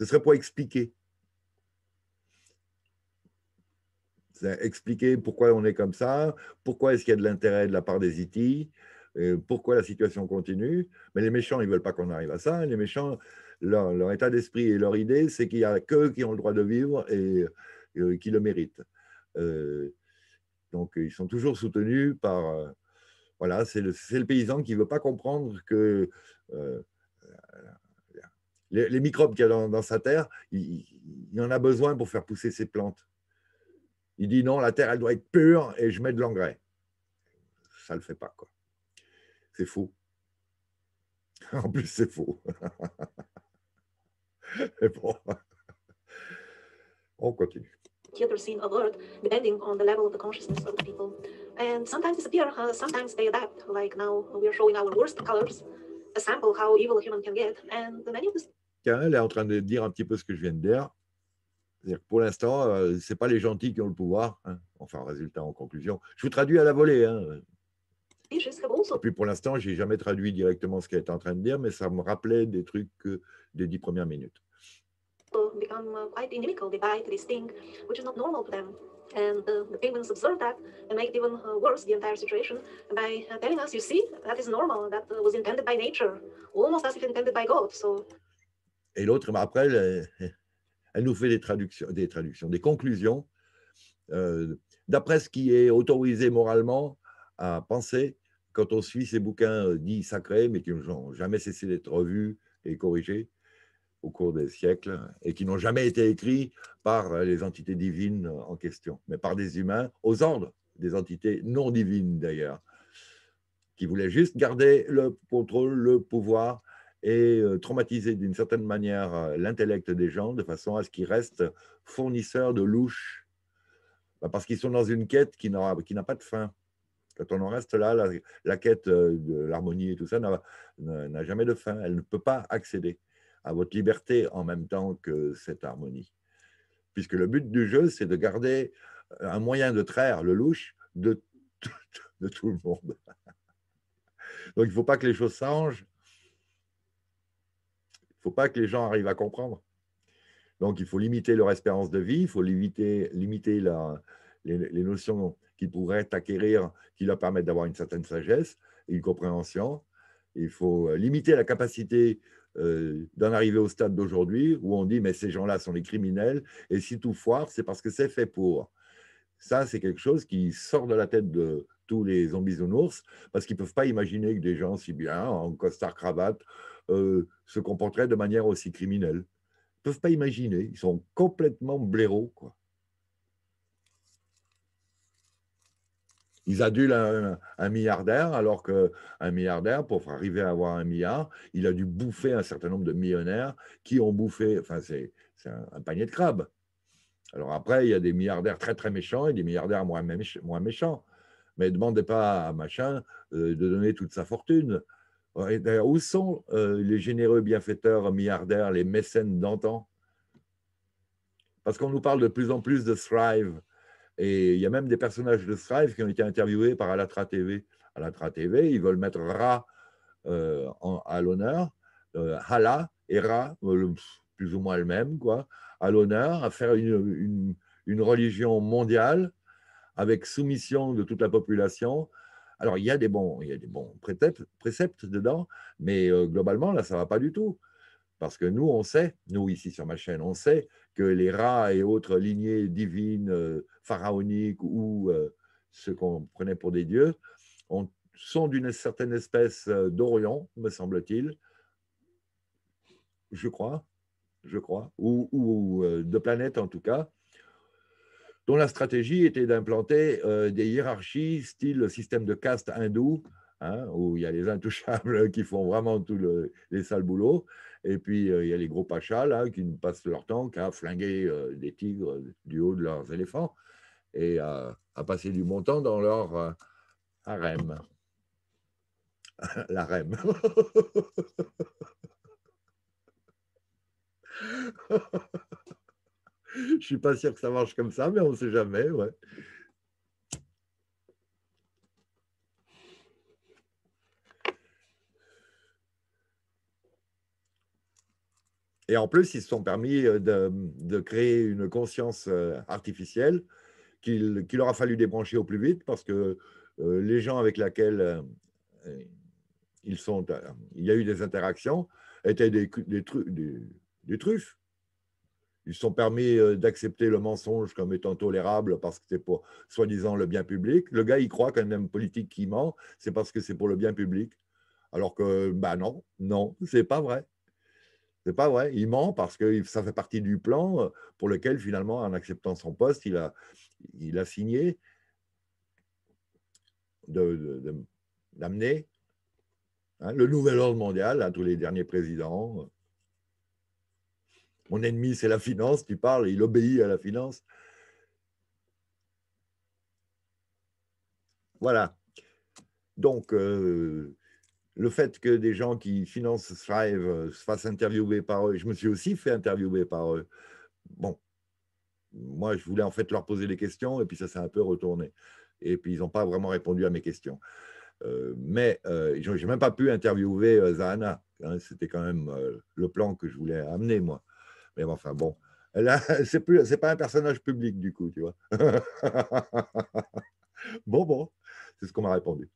Ce serait pour expliquer Euh, expliquer pourquoi on est comme ça, pourquoi est-ce qu'il y a de l'intérêt de la part des IT, e euh, pourquoi la situation continue. Mais les méchants, ils ne veulent pas qu'on arrive à ça. Les méchants, leur, état d'esprit et leur idée, c'est qu'il n'y a qu'eux qui ont le droit de vivre et, euh, qui le méritent. donc, ils sont toujours soutenus par... voilà, c'est le, paysan qui ne veut pas comprendre que... les, microbes qu'il y a dans, sa terre, il, en a besoin pour faire pousser ses plantes. Il dit non, la terre, elle doit être pure et je mets de l'engrais. Ça ne le fait pas, quoi. C'est faux. *laughs* En plus, c'est faux. *laughs* Mais bon, on continue. theater seen a world depending on the level of the consciousness of the people. And sometimes disappear, uh, sometimes they adapt. Like now, we are showing our worst colors, a sample how evil a human can get. And many of this... Elle est en train de dire un petit peu ce que je viens de dire pour l'instant, euh, c'est ce n'est pas les gentils qui ont le pouvoir. Hein. Enfin, résultat, en conclusion. Je vous traduis à la volée. Hein. Et puis pour l'instant, je n'ai jamais traduit directement ce qu'elle était en train de dire, mais ça me rappelait des trucs des dix premières minutes. Et l'autre, après, elle nous fait des traductions, des, conclusions euh, d'après ce qui est autorisé moralement à penser quand on suit ces bouquins euh, dits sacrés, mais qui n'ont jamais cessé d'être revus et corrigés au cours des siècles, et qui n'ont jamais été écrits par les entités divines en question, mais par des humains aux ordres des entités non divines d'ailleurs, qui voulaient juste garder le contrôle, le pouvoir et euh, traumatiser d'une certaine manière euh, l'intellect des gens de façon à ce qu'ils restent fournisseurs de louches, bah, parce qu'ils sont dans une quête qui n'a pas de fin. Quand on en reste là, la, quête euh, de l'harmonie et tout ça n'a jamais de fin. Elle ne peut pas accéder à votre liberté en même temps que cette harmonie. Puisque le but du jeu, c'est de garder un moyen de traire le louche de, *laughs* de tout le monde. Donc il ne faut pas que les choses changent ne faut pas que les gens arrivent à comprendre. Donc, il faut limiter leur espérance de vie, il faut limiter, limiter les, notions qu'ils pourraient acquérir qui leur permettent d'avoir une certaine sagesse et une compréhension. Il faut euh, limiter la capacité euh, d'en arriver au stade d'aujourd'hui où on dit mais ces gens-là sont des criminels et si tout foire, c'est parce que c'est fait pour. Ça, c'est quelque chose qui sort de la tête de tous les zombies ours parce qu'ils ne peuvent pas imaginer que des gens si bien en costard-cravate euh, se comporteraient de manière aussi criminelle. Ils ne peuvent pas imaginer, ils sont complètement blaireaux. Quoi. Ils adulent un, milliardaire, alors qu'un milliardaire, pour arriver à avoir un milliard, il a dû bouffer un certain nombre de millionnaires qui ont bouffé, enfin c'est un, panier de crabes. Alors après, il y a des milliardaires très très méchants et des milliardaires moins, méchants. Mais demandez pas à machin euh, de donner toute sa fortune d'ailleurs, où sont euh, les généreux bienfaiteurs, milliardaires, les mécènes d'antan Parce qu'on nous parle de plus en plus de Thrive. Et il y a même des personnages de Thrive qui ont été interviewés par Alatra TV. Alatra TV, ils veulent mettre Ra euh, à l'honneur, euh, Hala et Ra, plus ou moins le même, quoi, à l'honneur, à faire une, une, une religion mondiale avec soumission de toute la population, alors, il y a des bons, il y a des bons préceptes, dedans, mais euh, globalement, là, ça ne va pas du tout. Parce que nous, on sait, nous ici sur ma chaîne, on sait que les rats et autres lignées divines, euh, pharaoniques ou euh, ce qu'on prenait pour des dieux, sont d'une certaine espèce d'Orion me semble-t-il, je crois, je crois, ou, ou de planète en tout cas, dont la stratégie était d'implanter euh, des hiérarchies style système de caste hindou, hein, où il y a les intouchables *laughs* qui font vraiment tous les sales boulots, et puis euh, il y a les gros pachas hein, qui ne passent leur temps qu'à flinguer euh, des tigres du haut de leurs éléphants et à, passer du bon temps dans leur harem. *laughs* La *laughs* *laughs* Je suis pas sûr que ça marche comme ça, mais on ne sait jamais. Et en plus, ils se sont permis euh, de, créer une conscience euh, artificielle qu'il aura fallu débrancher au plus vite parce que euh, les gens avec lesquels ils sont, il y a eu des interactions étaient des, des, des truffes. Ils sont permis euh, d'accepter le mensonge comme étant tolérable parce que c'est pour soi-disant le bien public. Le gars, il croit qu'un homme politique qui ment, c'est parce que c'est pour le bien public. Alors que, ben non, non, c'est pas vrai. C'est pas vrai. Il ment parce que ça fait partie du plan euh, pour lequel, finalement, en acceptant son poste, il a, il a signé d'amener hein, le nouvel ordre mondial à tous les derniers présidents. Euh, mon ennemi, c'est la finance, tu parles, il obéit à la finance. Voilà. Donc, euh, le fait que des gens qui financent Strive euh, se fassent interviewer par eux, je me suis aussi fait interviewer par eux. Bon, moi, je voulais en fait leur poser des questions, et puis ça s'est un peu retourné. Et puis, ils n'ont pas vraiment répondu à mes questions. Euh, mais je n'ai même pas pu interviewer Zahana. Hein, c'était quand même le plan que je voulais amener, moi. Mais enfin, bon. Là, *laughs* c'est plus, c'est pas un personnage public du coup, tu vois. *laughs* bon, bon, c'est ce qu'on m'a répondu.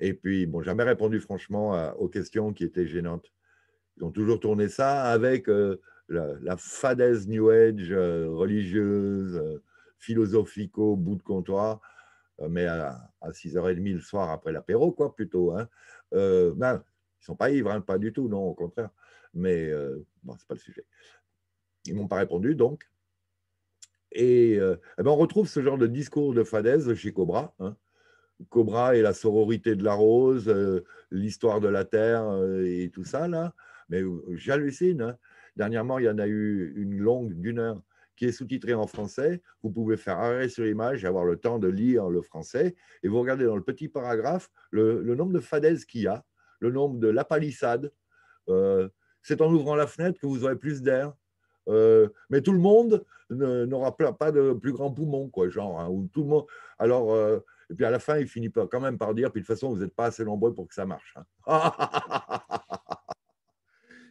Et puis, bon, jamais répondu franchement aux questions qui étaient gênantes. Ils ont toujours tourné ça avec euh, la, la, fadaise New Age euh, religieuse, euh, philosophico, bout de comptoir, mais à, 6h30 le soir après l'apéro, quoi, plutôt. Hein. Ben, ils ne sont pas ivres, hein, pas du tout, non, au contraire. Mais bon, ce n'est pas le sujet. Ils ne m'ont pas répondu, donc. Et, euh, eh ben, on retrouve ce genre de discours de fadaise chez Cobra. Hein. Cobra et la sororité de la rose, euh, l'histoire de la terre euh, et tout ça, là. Mais j'hallucine. Hein. Dernièrement, il y en a eu une longue d'une heure qui est sous-titrée en français. Vous pouvez faire arrêt sur l'image et avoir le temps de lire le français. Et vous regardez dans le petit paragraphe le, nombre de fadaises qu'il y a, le nombre de la palissade. c'est en ouvrant la fenêtre que vous aurez plus d'air. Euh, mais tout le monde n'aura pas de plus grand poumon, quoi, genre, hein, tout le monde. Alors, euh, et puis à la fin, il finit pas, quand même par dire, puis de toute façon, vous n'êtes pas assez nombreux pour que ça marche. Hein. *laughs*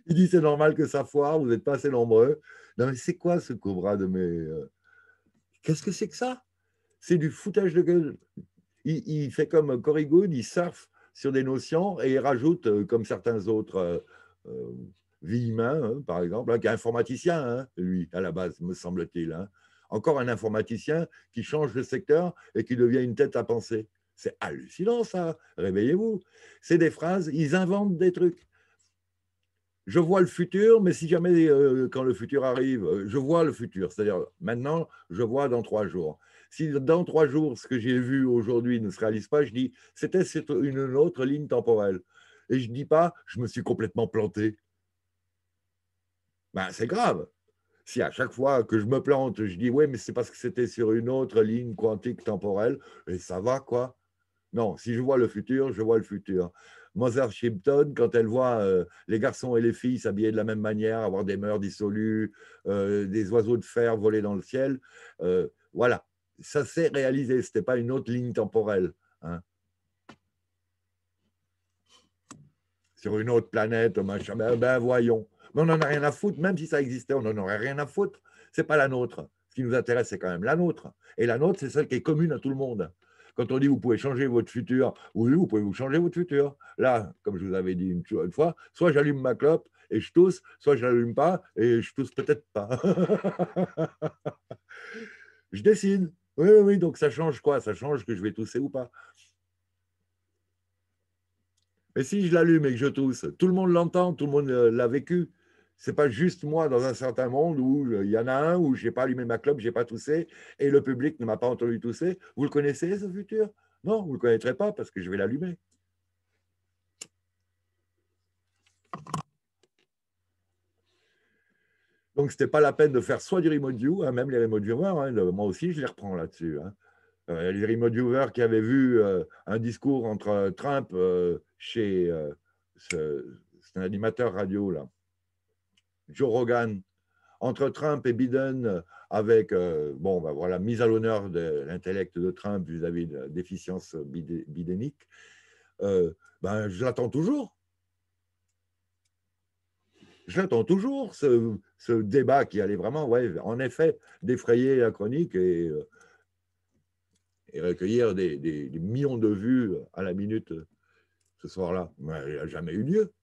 il dit, c'est normal que ça foire, vous n'êtes pas assez nombreux. Non, mais c'est quoi ce cobra de mes. Euh, qu'est-ce que c'est que ça C'est du foutage de gueule. Il, fait comme Corrigan, il surfe sur des notions et il rajoute, comme certains autres. Villemin, hein, par exemple, hein, qui est informaticien, hein, lui, à la base, me semble-t-il. Encore un informaticien qui change de secteur et qui devient une tête à penser. C'est hallucinant, ça. Réveillez-vous. C'est des phrases, ils inventent des trucs. Je vois le futur, mais si jamais, euh, quand le futur arrive, euh, je vois le futur. C'est-à-dire, maintenant, je vois dans trois jours. Si dans trois jours, ce que j'ai vu aujourd'hui ne se réalise pas, je dis, c'était une autre ligne temporelle. Et je ne dis pas, je me suis complètement planté. Ben, c'est grave. Si à chaque fois que je me plante, je dis oui, mais c'est parce que c'était sur une autre ligne quantique temporelle, et ça va quoi Non, si je vois le futur, je vois le futur. Mother Shipton, quand elle voit euh, les garçons et les filles s'habiller de la même manière, avoir des mœurs dissolues, euh, des oiseaux de fer voler dans le ciel, euh, voilà, ça s'est réalisé, ce n'était pas une autre ligne temporelle. Hein. Sur une autre planète, machin, ben, ben voyons. Mais on n'en a rien à foutre, même si ça existait, on n'en aurait rien à foutre. Ce n'est pas la nôtre. Ce qui nous intéresse, c'est quand même la nôtre. Et la nôtre, c'est celle qui est commune à tout le monde. Quand on dit vous pouvez changer votre futur, oui, vous pouvez vous changer votre futur. Là, comme je vous avais dit une, fois, soit j'allume ma clope et je tousse, soit je n'allume pas et je tousse peut-être pas. *laughs* je décide. Oui, oui, oui, donc ça change quoi Ça change que je vais tousser ou pas. Mais si je l'allume et que je tousse, tout le monde l'entend, tout le monde euh, l'a vécu. C'est pas juste moi dans un certain monde où euh, il y en a un où j'ai pas allumé ma clope, j'ai pas toussé et le public ne m'a pas entendu tousser. Vous le connaissez ce futur Non, vous le connaîtrez pas parce que je vais l'allumer. Donc, ce n'était pas la peine de faire soit du remote view, hein, même les remote viewers, hein, moi aussi, je les reprends là-dessus. Hein. Euh, les remote viewers qui avaient vu euh, un discours entre Trump chez ce, cet animateur radio, là, Joe Rogan, entre Trump et Biden, euh, avec euh, bon, ben voilà, mise à l'honneur de l'intellect de Trump vis-à-vis de la déficience bidénique, euh, ben, je toujours. j'attends toujours, ce, ce, débat qui allait vraiment, ouais, en effet, défrayer la chronique et, recueillir des, des, des, millions de vues à la minute ce soir-là. Mais il n'a jamais eu lieu.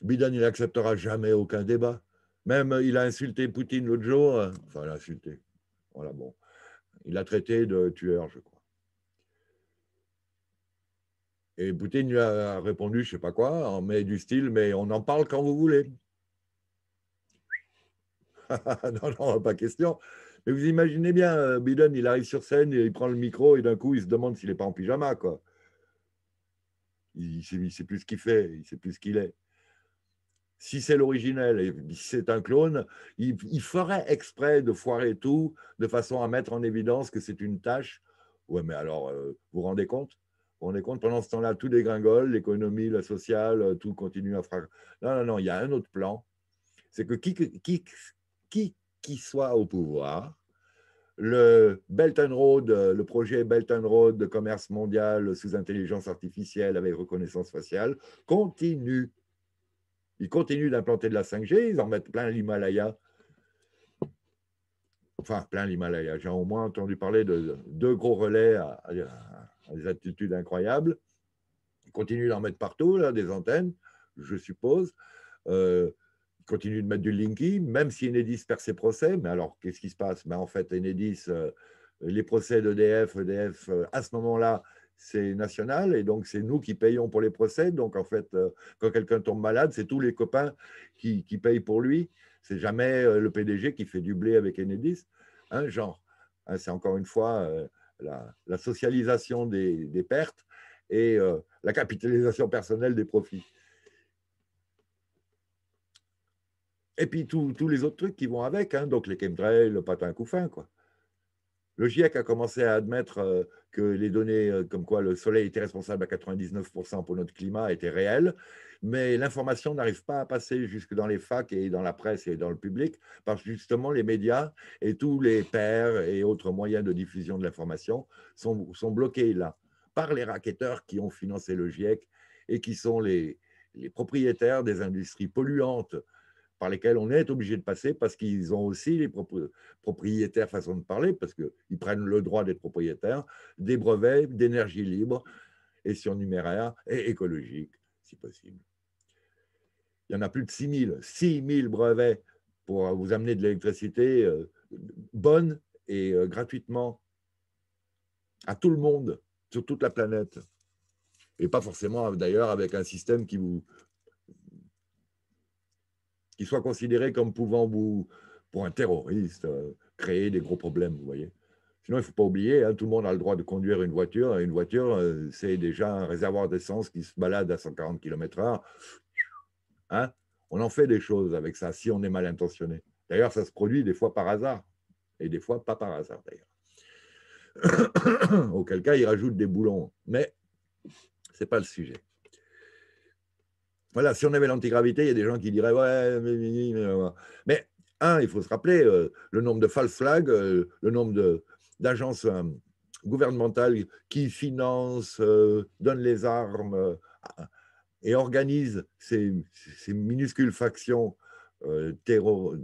Biden, il n'acceptera jamais aucun débat. Même, il a insulté Poutine l'autre jour. Euh, enfin, il a insulté. Voilà, bon. Il l'a traité de tueur, je crois. Et Poutine lui a répondu, je sais pas quoi, mais du style, mais on en parle quand vous voulez. *laughs* non, non, pas question. Mais vous imaginez bien, euh, Biden, il arrive sur scène, il prend le micro et d'un coup, il se demande s'il n'est pas en pyjama, quoi. Il ne sait, plus ce qu'il fait, il ne sait plus ce qu'il est si c'est l'originel et si c'est un clone, il, ferait exprès de foirer tout de façon à mettre en évidence que c'est une tâche. Ouais, mais alors, euh, vous vous rendez compte Vous vous rendez compte Pendant ce temps-là, tout dégringole, l'économie, la sociale, euh, tout continue à frapper. Non, non, non, il y a un autre plan. C'est que qui, qui, qui, qui soit au pouvoir, le Belt and Road, euh, le projet Belt and Road de commerce mondial sous intelligence artificielle avec reconnaissance faciale continue ils continuent d'implanter de la 5G, ils en mettent plein l'Himalaya. Enfin, plein l'Himalaya. J'ai au moins entendu parler de deux gros relais à, des altitudes incroyables. Ils continuent d'en mettre partout, des antennes, je suppose. Euh, ils continuent de mettre du Linky, même si Enedis perd ses procès. Mais alors, qu'est-ce qui se passe Mais En fait, Enedis, euh, les procès d'EDF, EDF, euh, à ce moment-là, c'est national et donc c'est nous qui payons pour les procès. Donc en fait, euh, quand quelqu'un tombe malade, c'est tous les copains qui, qui payent pour lui. C'est jamais euh, le PDG qui fait du blé avec Enedis, hein, genre. Hein, c'est encore une fois euh, la, socialisation des, pertes et la capitalisation personnelle des profits. Et puis tous les autres trucs qui vont avec, hein, donc les chemtrails, le patin couffin, quoi. Le GIEC a commencé à admettre euh, que les données euh, comme quoi le soleil était responsable à 99% pour notre climat étaient réelles, mais l'information n'arrive pas à passer jusque dans les facs et dans la presse et dans le public, parce que justement les médias et tous les pairs et autres moyens de diffusion de l'information sont, bloqués là par les raquetteurs qui ont financé le GIEC et qui sont les propriétaires des industries polluantes par lesquels on est obligé de passer parce qu'ils ont aussi les propriétaires, façon de parler, parce qu'ils prennent le droit d'être propriétaires, des brevets d'énergie libre et surnuméraire et écologique, si possible. Il y en a plus de 6 000, 6 000 brevets pour vous amener de l'électricité euh, bonne et euh, gratuitement à tout le monde, sur toute la planète. Et pas forcément d'ailleurs avec un système qui vous qu'il soit considéré comme pouvant vous, pour un terroriste, euh, créer des gros problèmes, vous voyez. Sinon, il ne faut pas oublier, hein, tout le monde a le droit de conduire une voiture. Une voiture, euh, c'est déjà un réservoir d'essence qui se balade à 140 km/h. Hein, on en fait des choses avec ça, si on est mal intentionné. D'ailleurs, ça se produit des fois par hasard, et des fois pas par hasard, d'ailleurs. *coughs* Auquel cas, il rajoute des boulons. Mais ce n'est pas le sujet. Voilà, si on avait l'antigravité, il y a des gens qui diraient ouais, mais, mais, un, il faut se rappeler euh, le nombre de false flags, euh, le nombre d'agences euh, gouvernementales qui financent, donnent les armes et organisent ces, minuscules factions terreaux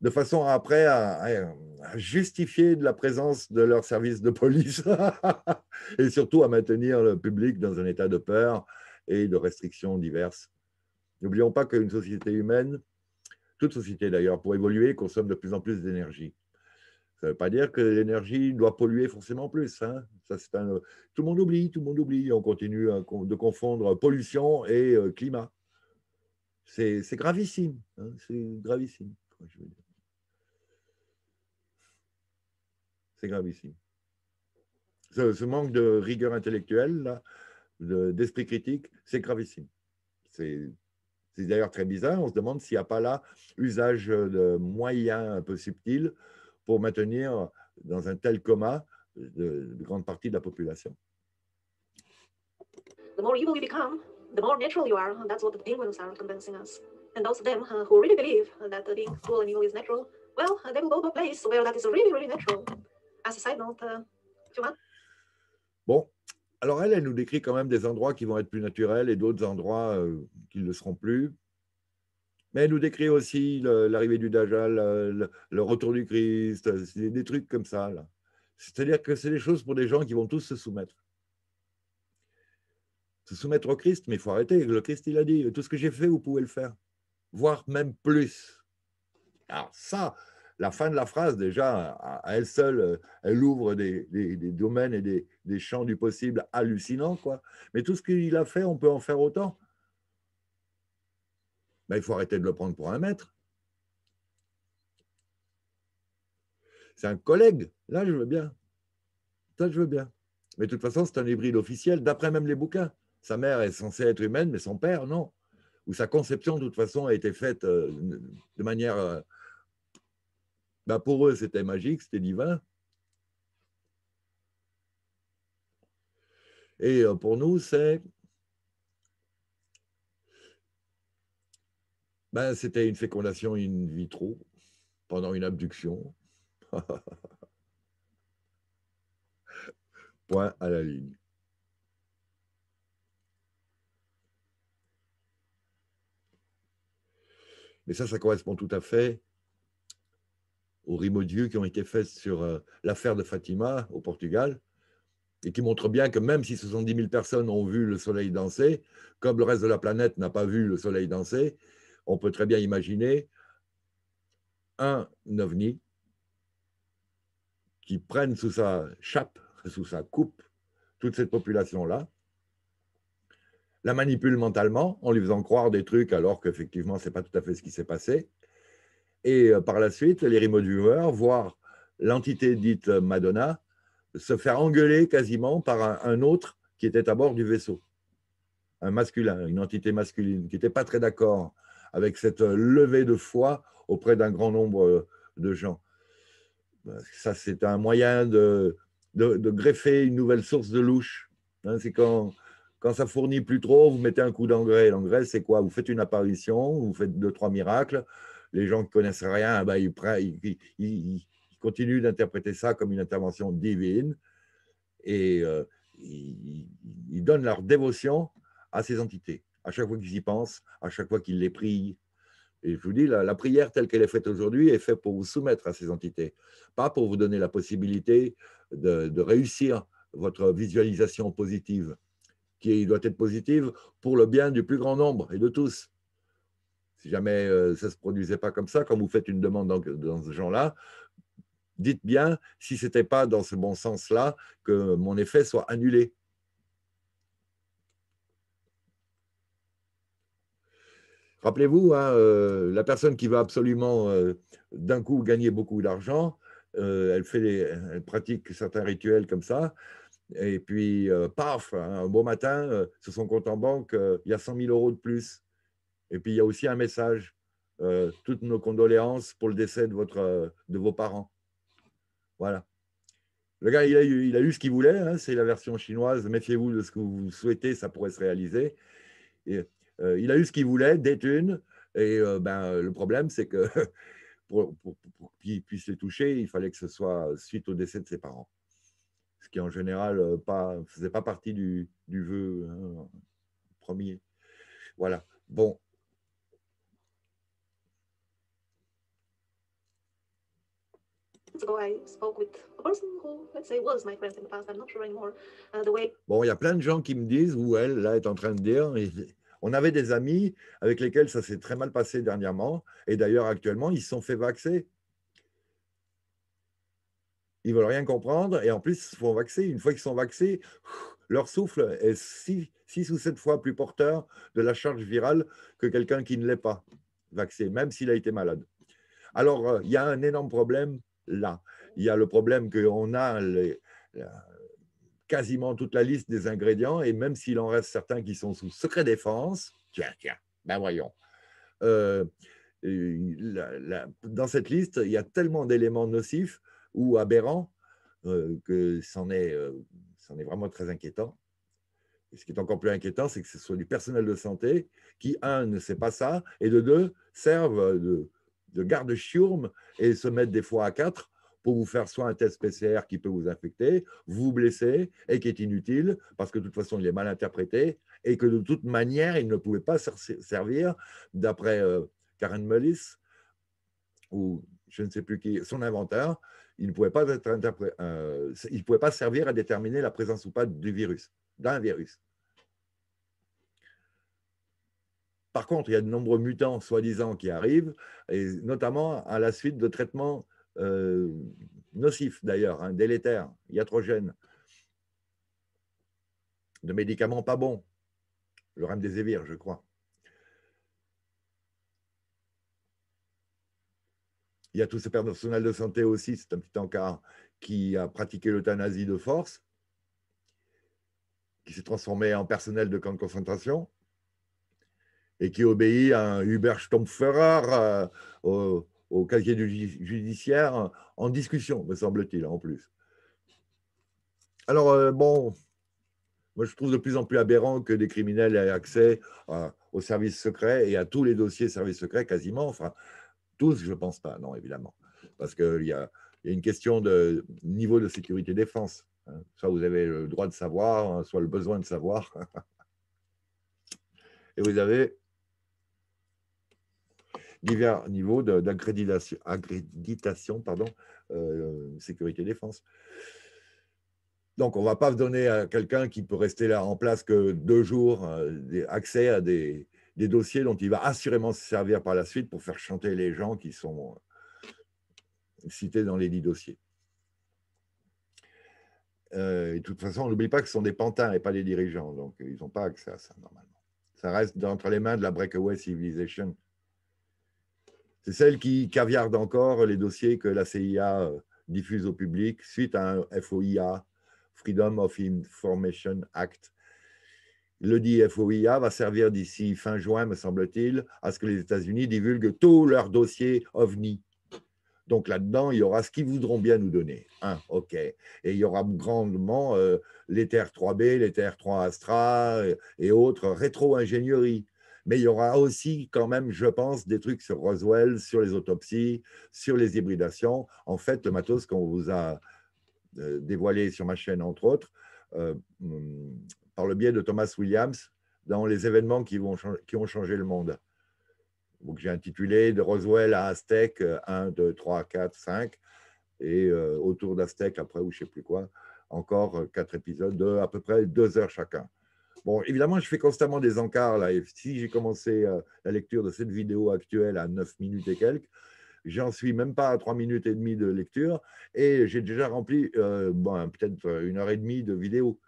de façon à, après à, justifier de la présence de leurs services de police *laughs* et surtout à maintenir le public dans un état de peur et de restrictions diverses. N'oublions pas qu'une société humaine, toute société d'ailleurs, pour évoluer, consomme de plus en plus d'énergie. Ça ne veut pas dire que l'énergie doit polluer forcément plus. Hein. Ça, c'est un... Tout le monde oublie, tout le monde oublie. On continue de confondre pollution et euh, climat. C'est gravissime. C'est gravissime. Hein, je veux dire. c'est gravissime. Ce, ce, manque de rigueur intellectuelle, d'esprit critique, c'est gravissime. C'est d'ailleurs très bizarre. On se demande s'il n'y a pas là usage de moyens un peu subtils pour maintenir dans un tel coma une grande partie de la population. The more evil you become, the more natural you are. and That's what the demons are convincing us. And those of them uh, who really believe that being cruel and evil is natural, well, they will go to a place where that is really, really natural à ça, tu vois. Bon, alors elle, elle nous décrit quand même des endroits qui vont être plus naturels et d'autres endroits euh, qui ne le seront plus. Mais elle nous décrit aussi l'arrivée du Dajjal, le, retour du Christ, des, des trucs comme ça. C'est-à-dire que c'est des choses pour des gens qui vont tous se soumettre. Se soumettre au Christ, mais il faut arrêter. Le Christ, il a dit, tout ce que j'ai fait, vous pouvez le faire. Voire même plus. Alors ça, la fin de la phrase, déjà, à elle seule, euh, elle ouvre des, domaines et des, champs du possible hallucinants. Quoi. Mais tout ce qu'il a fait, on peut en faire autant. Mais ben, il faut arrêter de le prendre pour un maître. C'est un collègue. Là, je veux bien. Ça, je veux bien. Mais de toute façon, c'est un hybride officiel, d'après même les bouquins. Sa mère est censée être humaine, mais son père, non. Ou sa conception, de toute façon, a été faite euh, de manière euh, ben, pour eux, c'était magique, c'était divin. Et euh, pour nous, c'est. Ben, c'était une fécondation in vitro pendant une abduction. *laughs* Point à la ligne. Mais ça, ça correspond tout à fait aux vieux qui ont été faits sur euh, l'affaire de Fatima au Portugal, et qui montrent bien que même si 70 000 personnes ont vu le soleil danser, comme le reste de la planète n'a pas vu le soleil danser, on peut très bien imaginer un ovni qui prenne sous sa chape, sous sa coupe, toute cette population-là, la manipule mentalement en lui faisant croire des trucs alors qu'effectivement, ce n'est pas tout à fait ce qui s'est passé, et euh, par la suite, les viewers voire l'entité dite Madonna, se faire engueuler quasiment par un, autre qui était à bord du vaisseau, un masculin, une entité masculine, qui n'était pas très d'accord avec cette levée de foi auprès d'un grand nombre de gens. Ça, c'est un moyen de, greffer une nouvelle source de louche. Hein. c'est quand, quand ça fournit plus trop, vous mettez un coup d'engrais. L'engrais, c'est quoi Vous faites une apparition, vous faites deux, trois miracles, les gens qui connaissent rien, ah ben, ils, ils, continuent d'interpréter ça comme une intervention divine et euh, ils, donnent leur dévotion à ces entités, à chaque fois qu'ils y pensent, à chaque fois qu'ils les prient. Et je vous dis, la, prière telle qu'elle est faite aujourd'hui est faite pour vous soumettre à ces entités, pas pour vous donner la possibilité de réussir votre visualisation positive, qui doit être positive pour le bien du plus grand nombre et de tous jamais euh, ça ne se produisait pas comme ça, quand vous faites une demande dans, ce genre-là, dites bien si ce n'était pas dans ce bon sens-là que mon effet soit annulé. Rappelez-vous, hein, euh, la personne qui va absolument euh, d'un coup gagner beaucoup d'argent, elle, fait les, elle pratique certains rituels comme ça, et puis paf, hein, un beau matin, sur son compte en banque, il y a 100 000 euros de plus. Et puis, il y a aussi un message. Euh, toutes nos condoléances pour le décès de, votre, euh, de vos parents. Voilà. Le gars, il a eu, il a eu ce qu'il voulait. Hein, c'est la version chinoise. Méfiez-vous de ce que vous souhaitez, ça pourrait se réaliser. Et, euh, il a eu ce qu'il voulait, des thunes. Et ben, le problème, c'est que *laughs* pour, qu'il puisse les toucher, il fallait que ce soit suite au décès de ses parents. Ce qui, en général, ne faisait pas partie du, du vœu hein, premier. Voilà. Bon, Bon, il y a plein de gens qui me disent, ou elle, là, est en train de dire, on avait des amis avec lesquels ça s'est très mal passé dernièrement, et d'ailleurs, actuellement, ils se sont fait vaxer. Ils ne veulent rien comprendre, et en plus, ils se font vaxer. Une fois qu'ils sont vaccinés leur souffle est six, six ou sept fois plus porteur de la charge virale que quelqu'un qui ne l'est pas vacciné même s'il a été malade. Alors, euh, il y a un énorme problème là. Il y a le problème qu'on a quasiment toute la liste des ingrédients, et même s'il en reste certains qui sont sous secret défense, tiens, tiens, ben voyons. Euh, dans cette liste, il y a tellement d'éléments nocifs ou aberrants euh, que c'en est, euh, est, vraiment très inquiétant. ce qui est encore plus inquiétant, c'est que ce soit du personnel de santé qui, un, ne sait pas ça, et de deux, servent de, de garde chiourme et se mettre des fois à quatre pour vous faire soit un test PCR qui peut vous infecter, vous blesser et qui est inutile parce que de toute façon il est mal interprété et que de toute manière il ne pouvait pas servir d'après euh, Karen Mullis ou je ne sais plus qui, son inventeur, il ne pouvait pas, être euh, il pouvait pas servir à déterminer la présence ou pas du virus, d'un virus. Par contre, il y a de nombreux mutants soi-disant qui arrivent, et notamment à la suite de traitements euh, nocifs d'ailleurs, hein, délétères, iatrogènes, de médicaments pas bons, le remdesivir, je crois. Il y a tout ce personnel de santé aussi, c'est un petit encart, qui a pratiqué l'euthanasie de force, qui s'est transformé en personnel de camp de concentration et qui obéit à un Hubert stompferer euh, au, casier du judiciaire en discussion, me semble-t-il, en plus. Alors, euh, bon, moi je trouve de plus en plus aberrant que des criminels aient accès aux services secrets et à tous les dossiers services secrets quasiment, enfin, tous, je ne pense pas, non, évidemment, parce qu'il y a, une question de niveau de sécurité-défense. Soit hein. vous avez le droit de savoir, hein, soit le besoin de savoir. *laughs* Et vous avez divers niveaux d'accréditation pardon, euh, sécurité défense. Donc, on ne va pas donner à quelqu'un qui peut rester là en place que deux jours euh, accès à des, dossiers dont il va assurément se servir par la suite pour faire chanter les gens qui sont euh, cités dans les dix dossiers. et de toute façon, on n'oublie pas que ce sont des pantins et pas des dirigeants, donc ils n'ont pas accès à ça normalement. Ça reste entre les mains de la Breakaway Civilization c'est celle qui caviarde encore les dossiers que la CIA euh, diffuse au public suite à un FOIA, Freedom of Information Act. Le dit FOIA va servir d'ici fin juin, me semble-t-il, à ce que les États-Unis divulguent tous leurs dossiers OVNI. Donc là-dedans, il y aura ce qu'ils voudront bien nous donner. OK. Et il y aura grandement euh, les TR3B, les TR3 Astra euh, et autres rétro-ingénieries mais il y aura aussi quand même, je pense, des trucs sur Roswell, sur les autopsies, sur les hybridations. En fait, le matos qu'on vous a euh, dévoilé sur ma chaîne, entre autres, euh, mm, par le biais de Thomas Williams, dans les événements qui, ont changé le monde. Donc j'ai intitulé De Roswell à Aztec, 1, 2, 3, 4, 5, et euh, autour d'Aztec, après ou je ne sais plus quoi, encore quatre épisodes de à peu près deux heures chacun. Bon, évidemment, je fais constamment des encarts là. si j'ai commencé euh, la lecture de cette vidéo actuelle à 9 minutes et quelques, j'en suis même pas à 3 minutes et demie de lecture et j'ai déjà rempli euh, ben, peut-être une heure et demie de vidéo.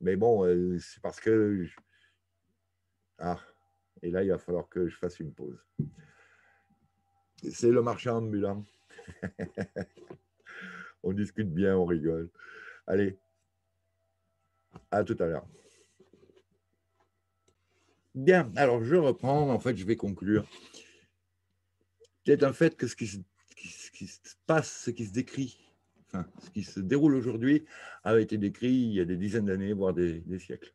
Mais bon, euh, c'est parce que. Ah, et là, il va falloir que je fasse une pause. C'est le marchand ambulant. *laughs* on discute bien, on rigole. Allez, à tout à l'heure. Bien, alors je reprends, en fait, je vais conclure. C'est un fait que ce qui, se, passe, ce qui se décrit, ce qui se déroule aujourd'hui, avait été décrit il y a des dizaines d'années, voire des, siècles.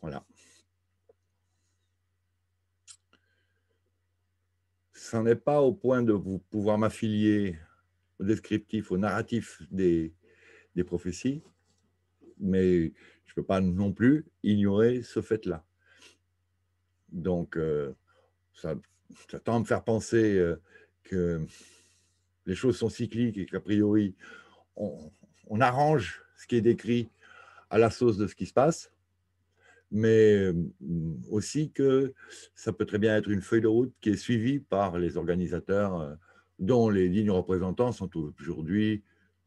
Voilà. Ce n'est pas au point de vous pouvoir m'affilier au descriptif, au narratif des prophéties, mais je ne peux pas non plus ignorer ce fait-là. Donc, euh, ça, tend à me faire penser euh, que les choses sont cycliques et qu'a priori, on, arrange ce qui est décrit à la sauce de ce qui se passe, mais euh, aussi que ça peut très bien être une feuille de route qui est suivie par les organisateurs dont les dignes représentants sont aujourd'hui,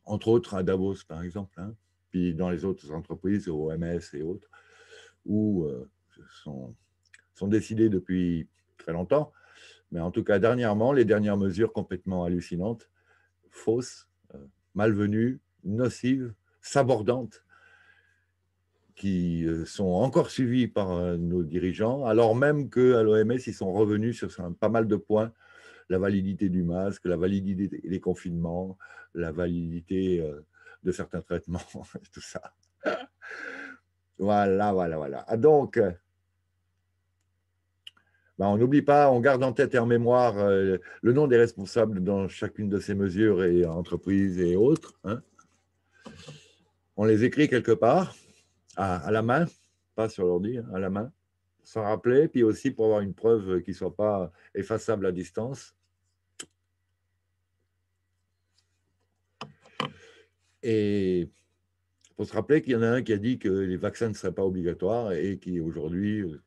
entre autres, à Davos, par exemple. Hein puis dans les autres entreprises, OMS et autres, où euh, sont, sont décidés depuis très longtemps. Mais en tout cas, dernièrement, les dernières mesures complètement hallucinantes, fausses, euh, malvenues, nocives, sabordantes, qui euh, sont encore suivies par nos dirigeants, alors même qu'à l'OMS, ils sont revenus sur, pas mal de points la validité du masque, la validité des confinements, la validité de certains traitements *laughs* et tout ça. voilà, voilà, voilà. Ah, donc, euh, bah, on n'oublie pas, on garde en tête et en mémoire euh, le nom des responsables dans chacune de ces mesures et entreprises et autres. Hein. On les écrit quelque part, à, la main, pas sur l'ordi, hein, à la main, sans rappeler, puis aussi pour avoir une preuve qui ne soit pas effaçable à distance. Et il faut se rappeler qu'il y en a un qui a dit que les vaccins ne seraient pas obligatoires et qui aujourd'hui euh,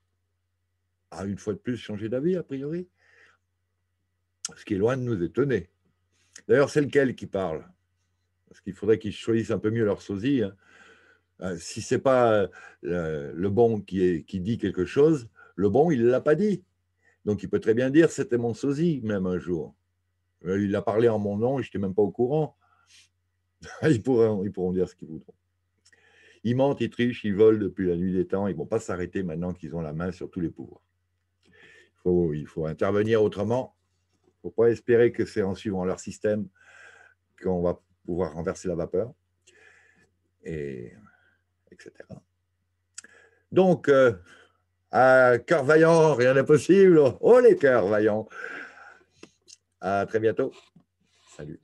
a une fois de plus changé d'avis, a priori. Ce qui est loin de nous étonner. D'ailleurs, c'est lequel qui parle Parce qu'il faudrait qu'ils choisissent un peu mieux leur sosie. Hein. Euh, si ce n'est pas euh, le bon qui, dit quelque chose, le bon, il ne l'a pas dit. Donc, il peut très bien dire c'était mon sosie, même un jour. Il a parlé en mon nom, je n'étais même pas au courant. *laughs* ils, pourront, dire ce qu'ils voudront. Ils mentent, ils trichent, ils volent depuis la nuit des temps. Ils ne vont pas s'arrêter maintenant qu'ils ont la main sur tous les pouvoirs. Il faut, intervenir autrement. Il ne faut pas espérer que c'est en suivant leur système qu'on va pouvoir renverser la vapeur, et etc. Donc, euh, à cœur vaillant, rien n'est possible. Oh les cœurs vaillants. À très bientôt. Salut.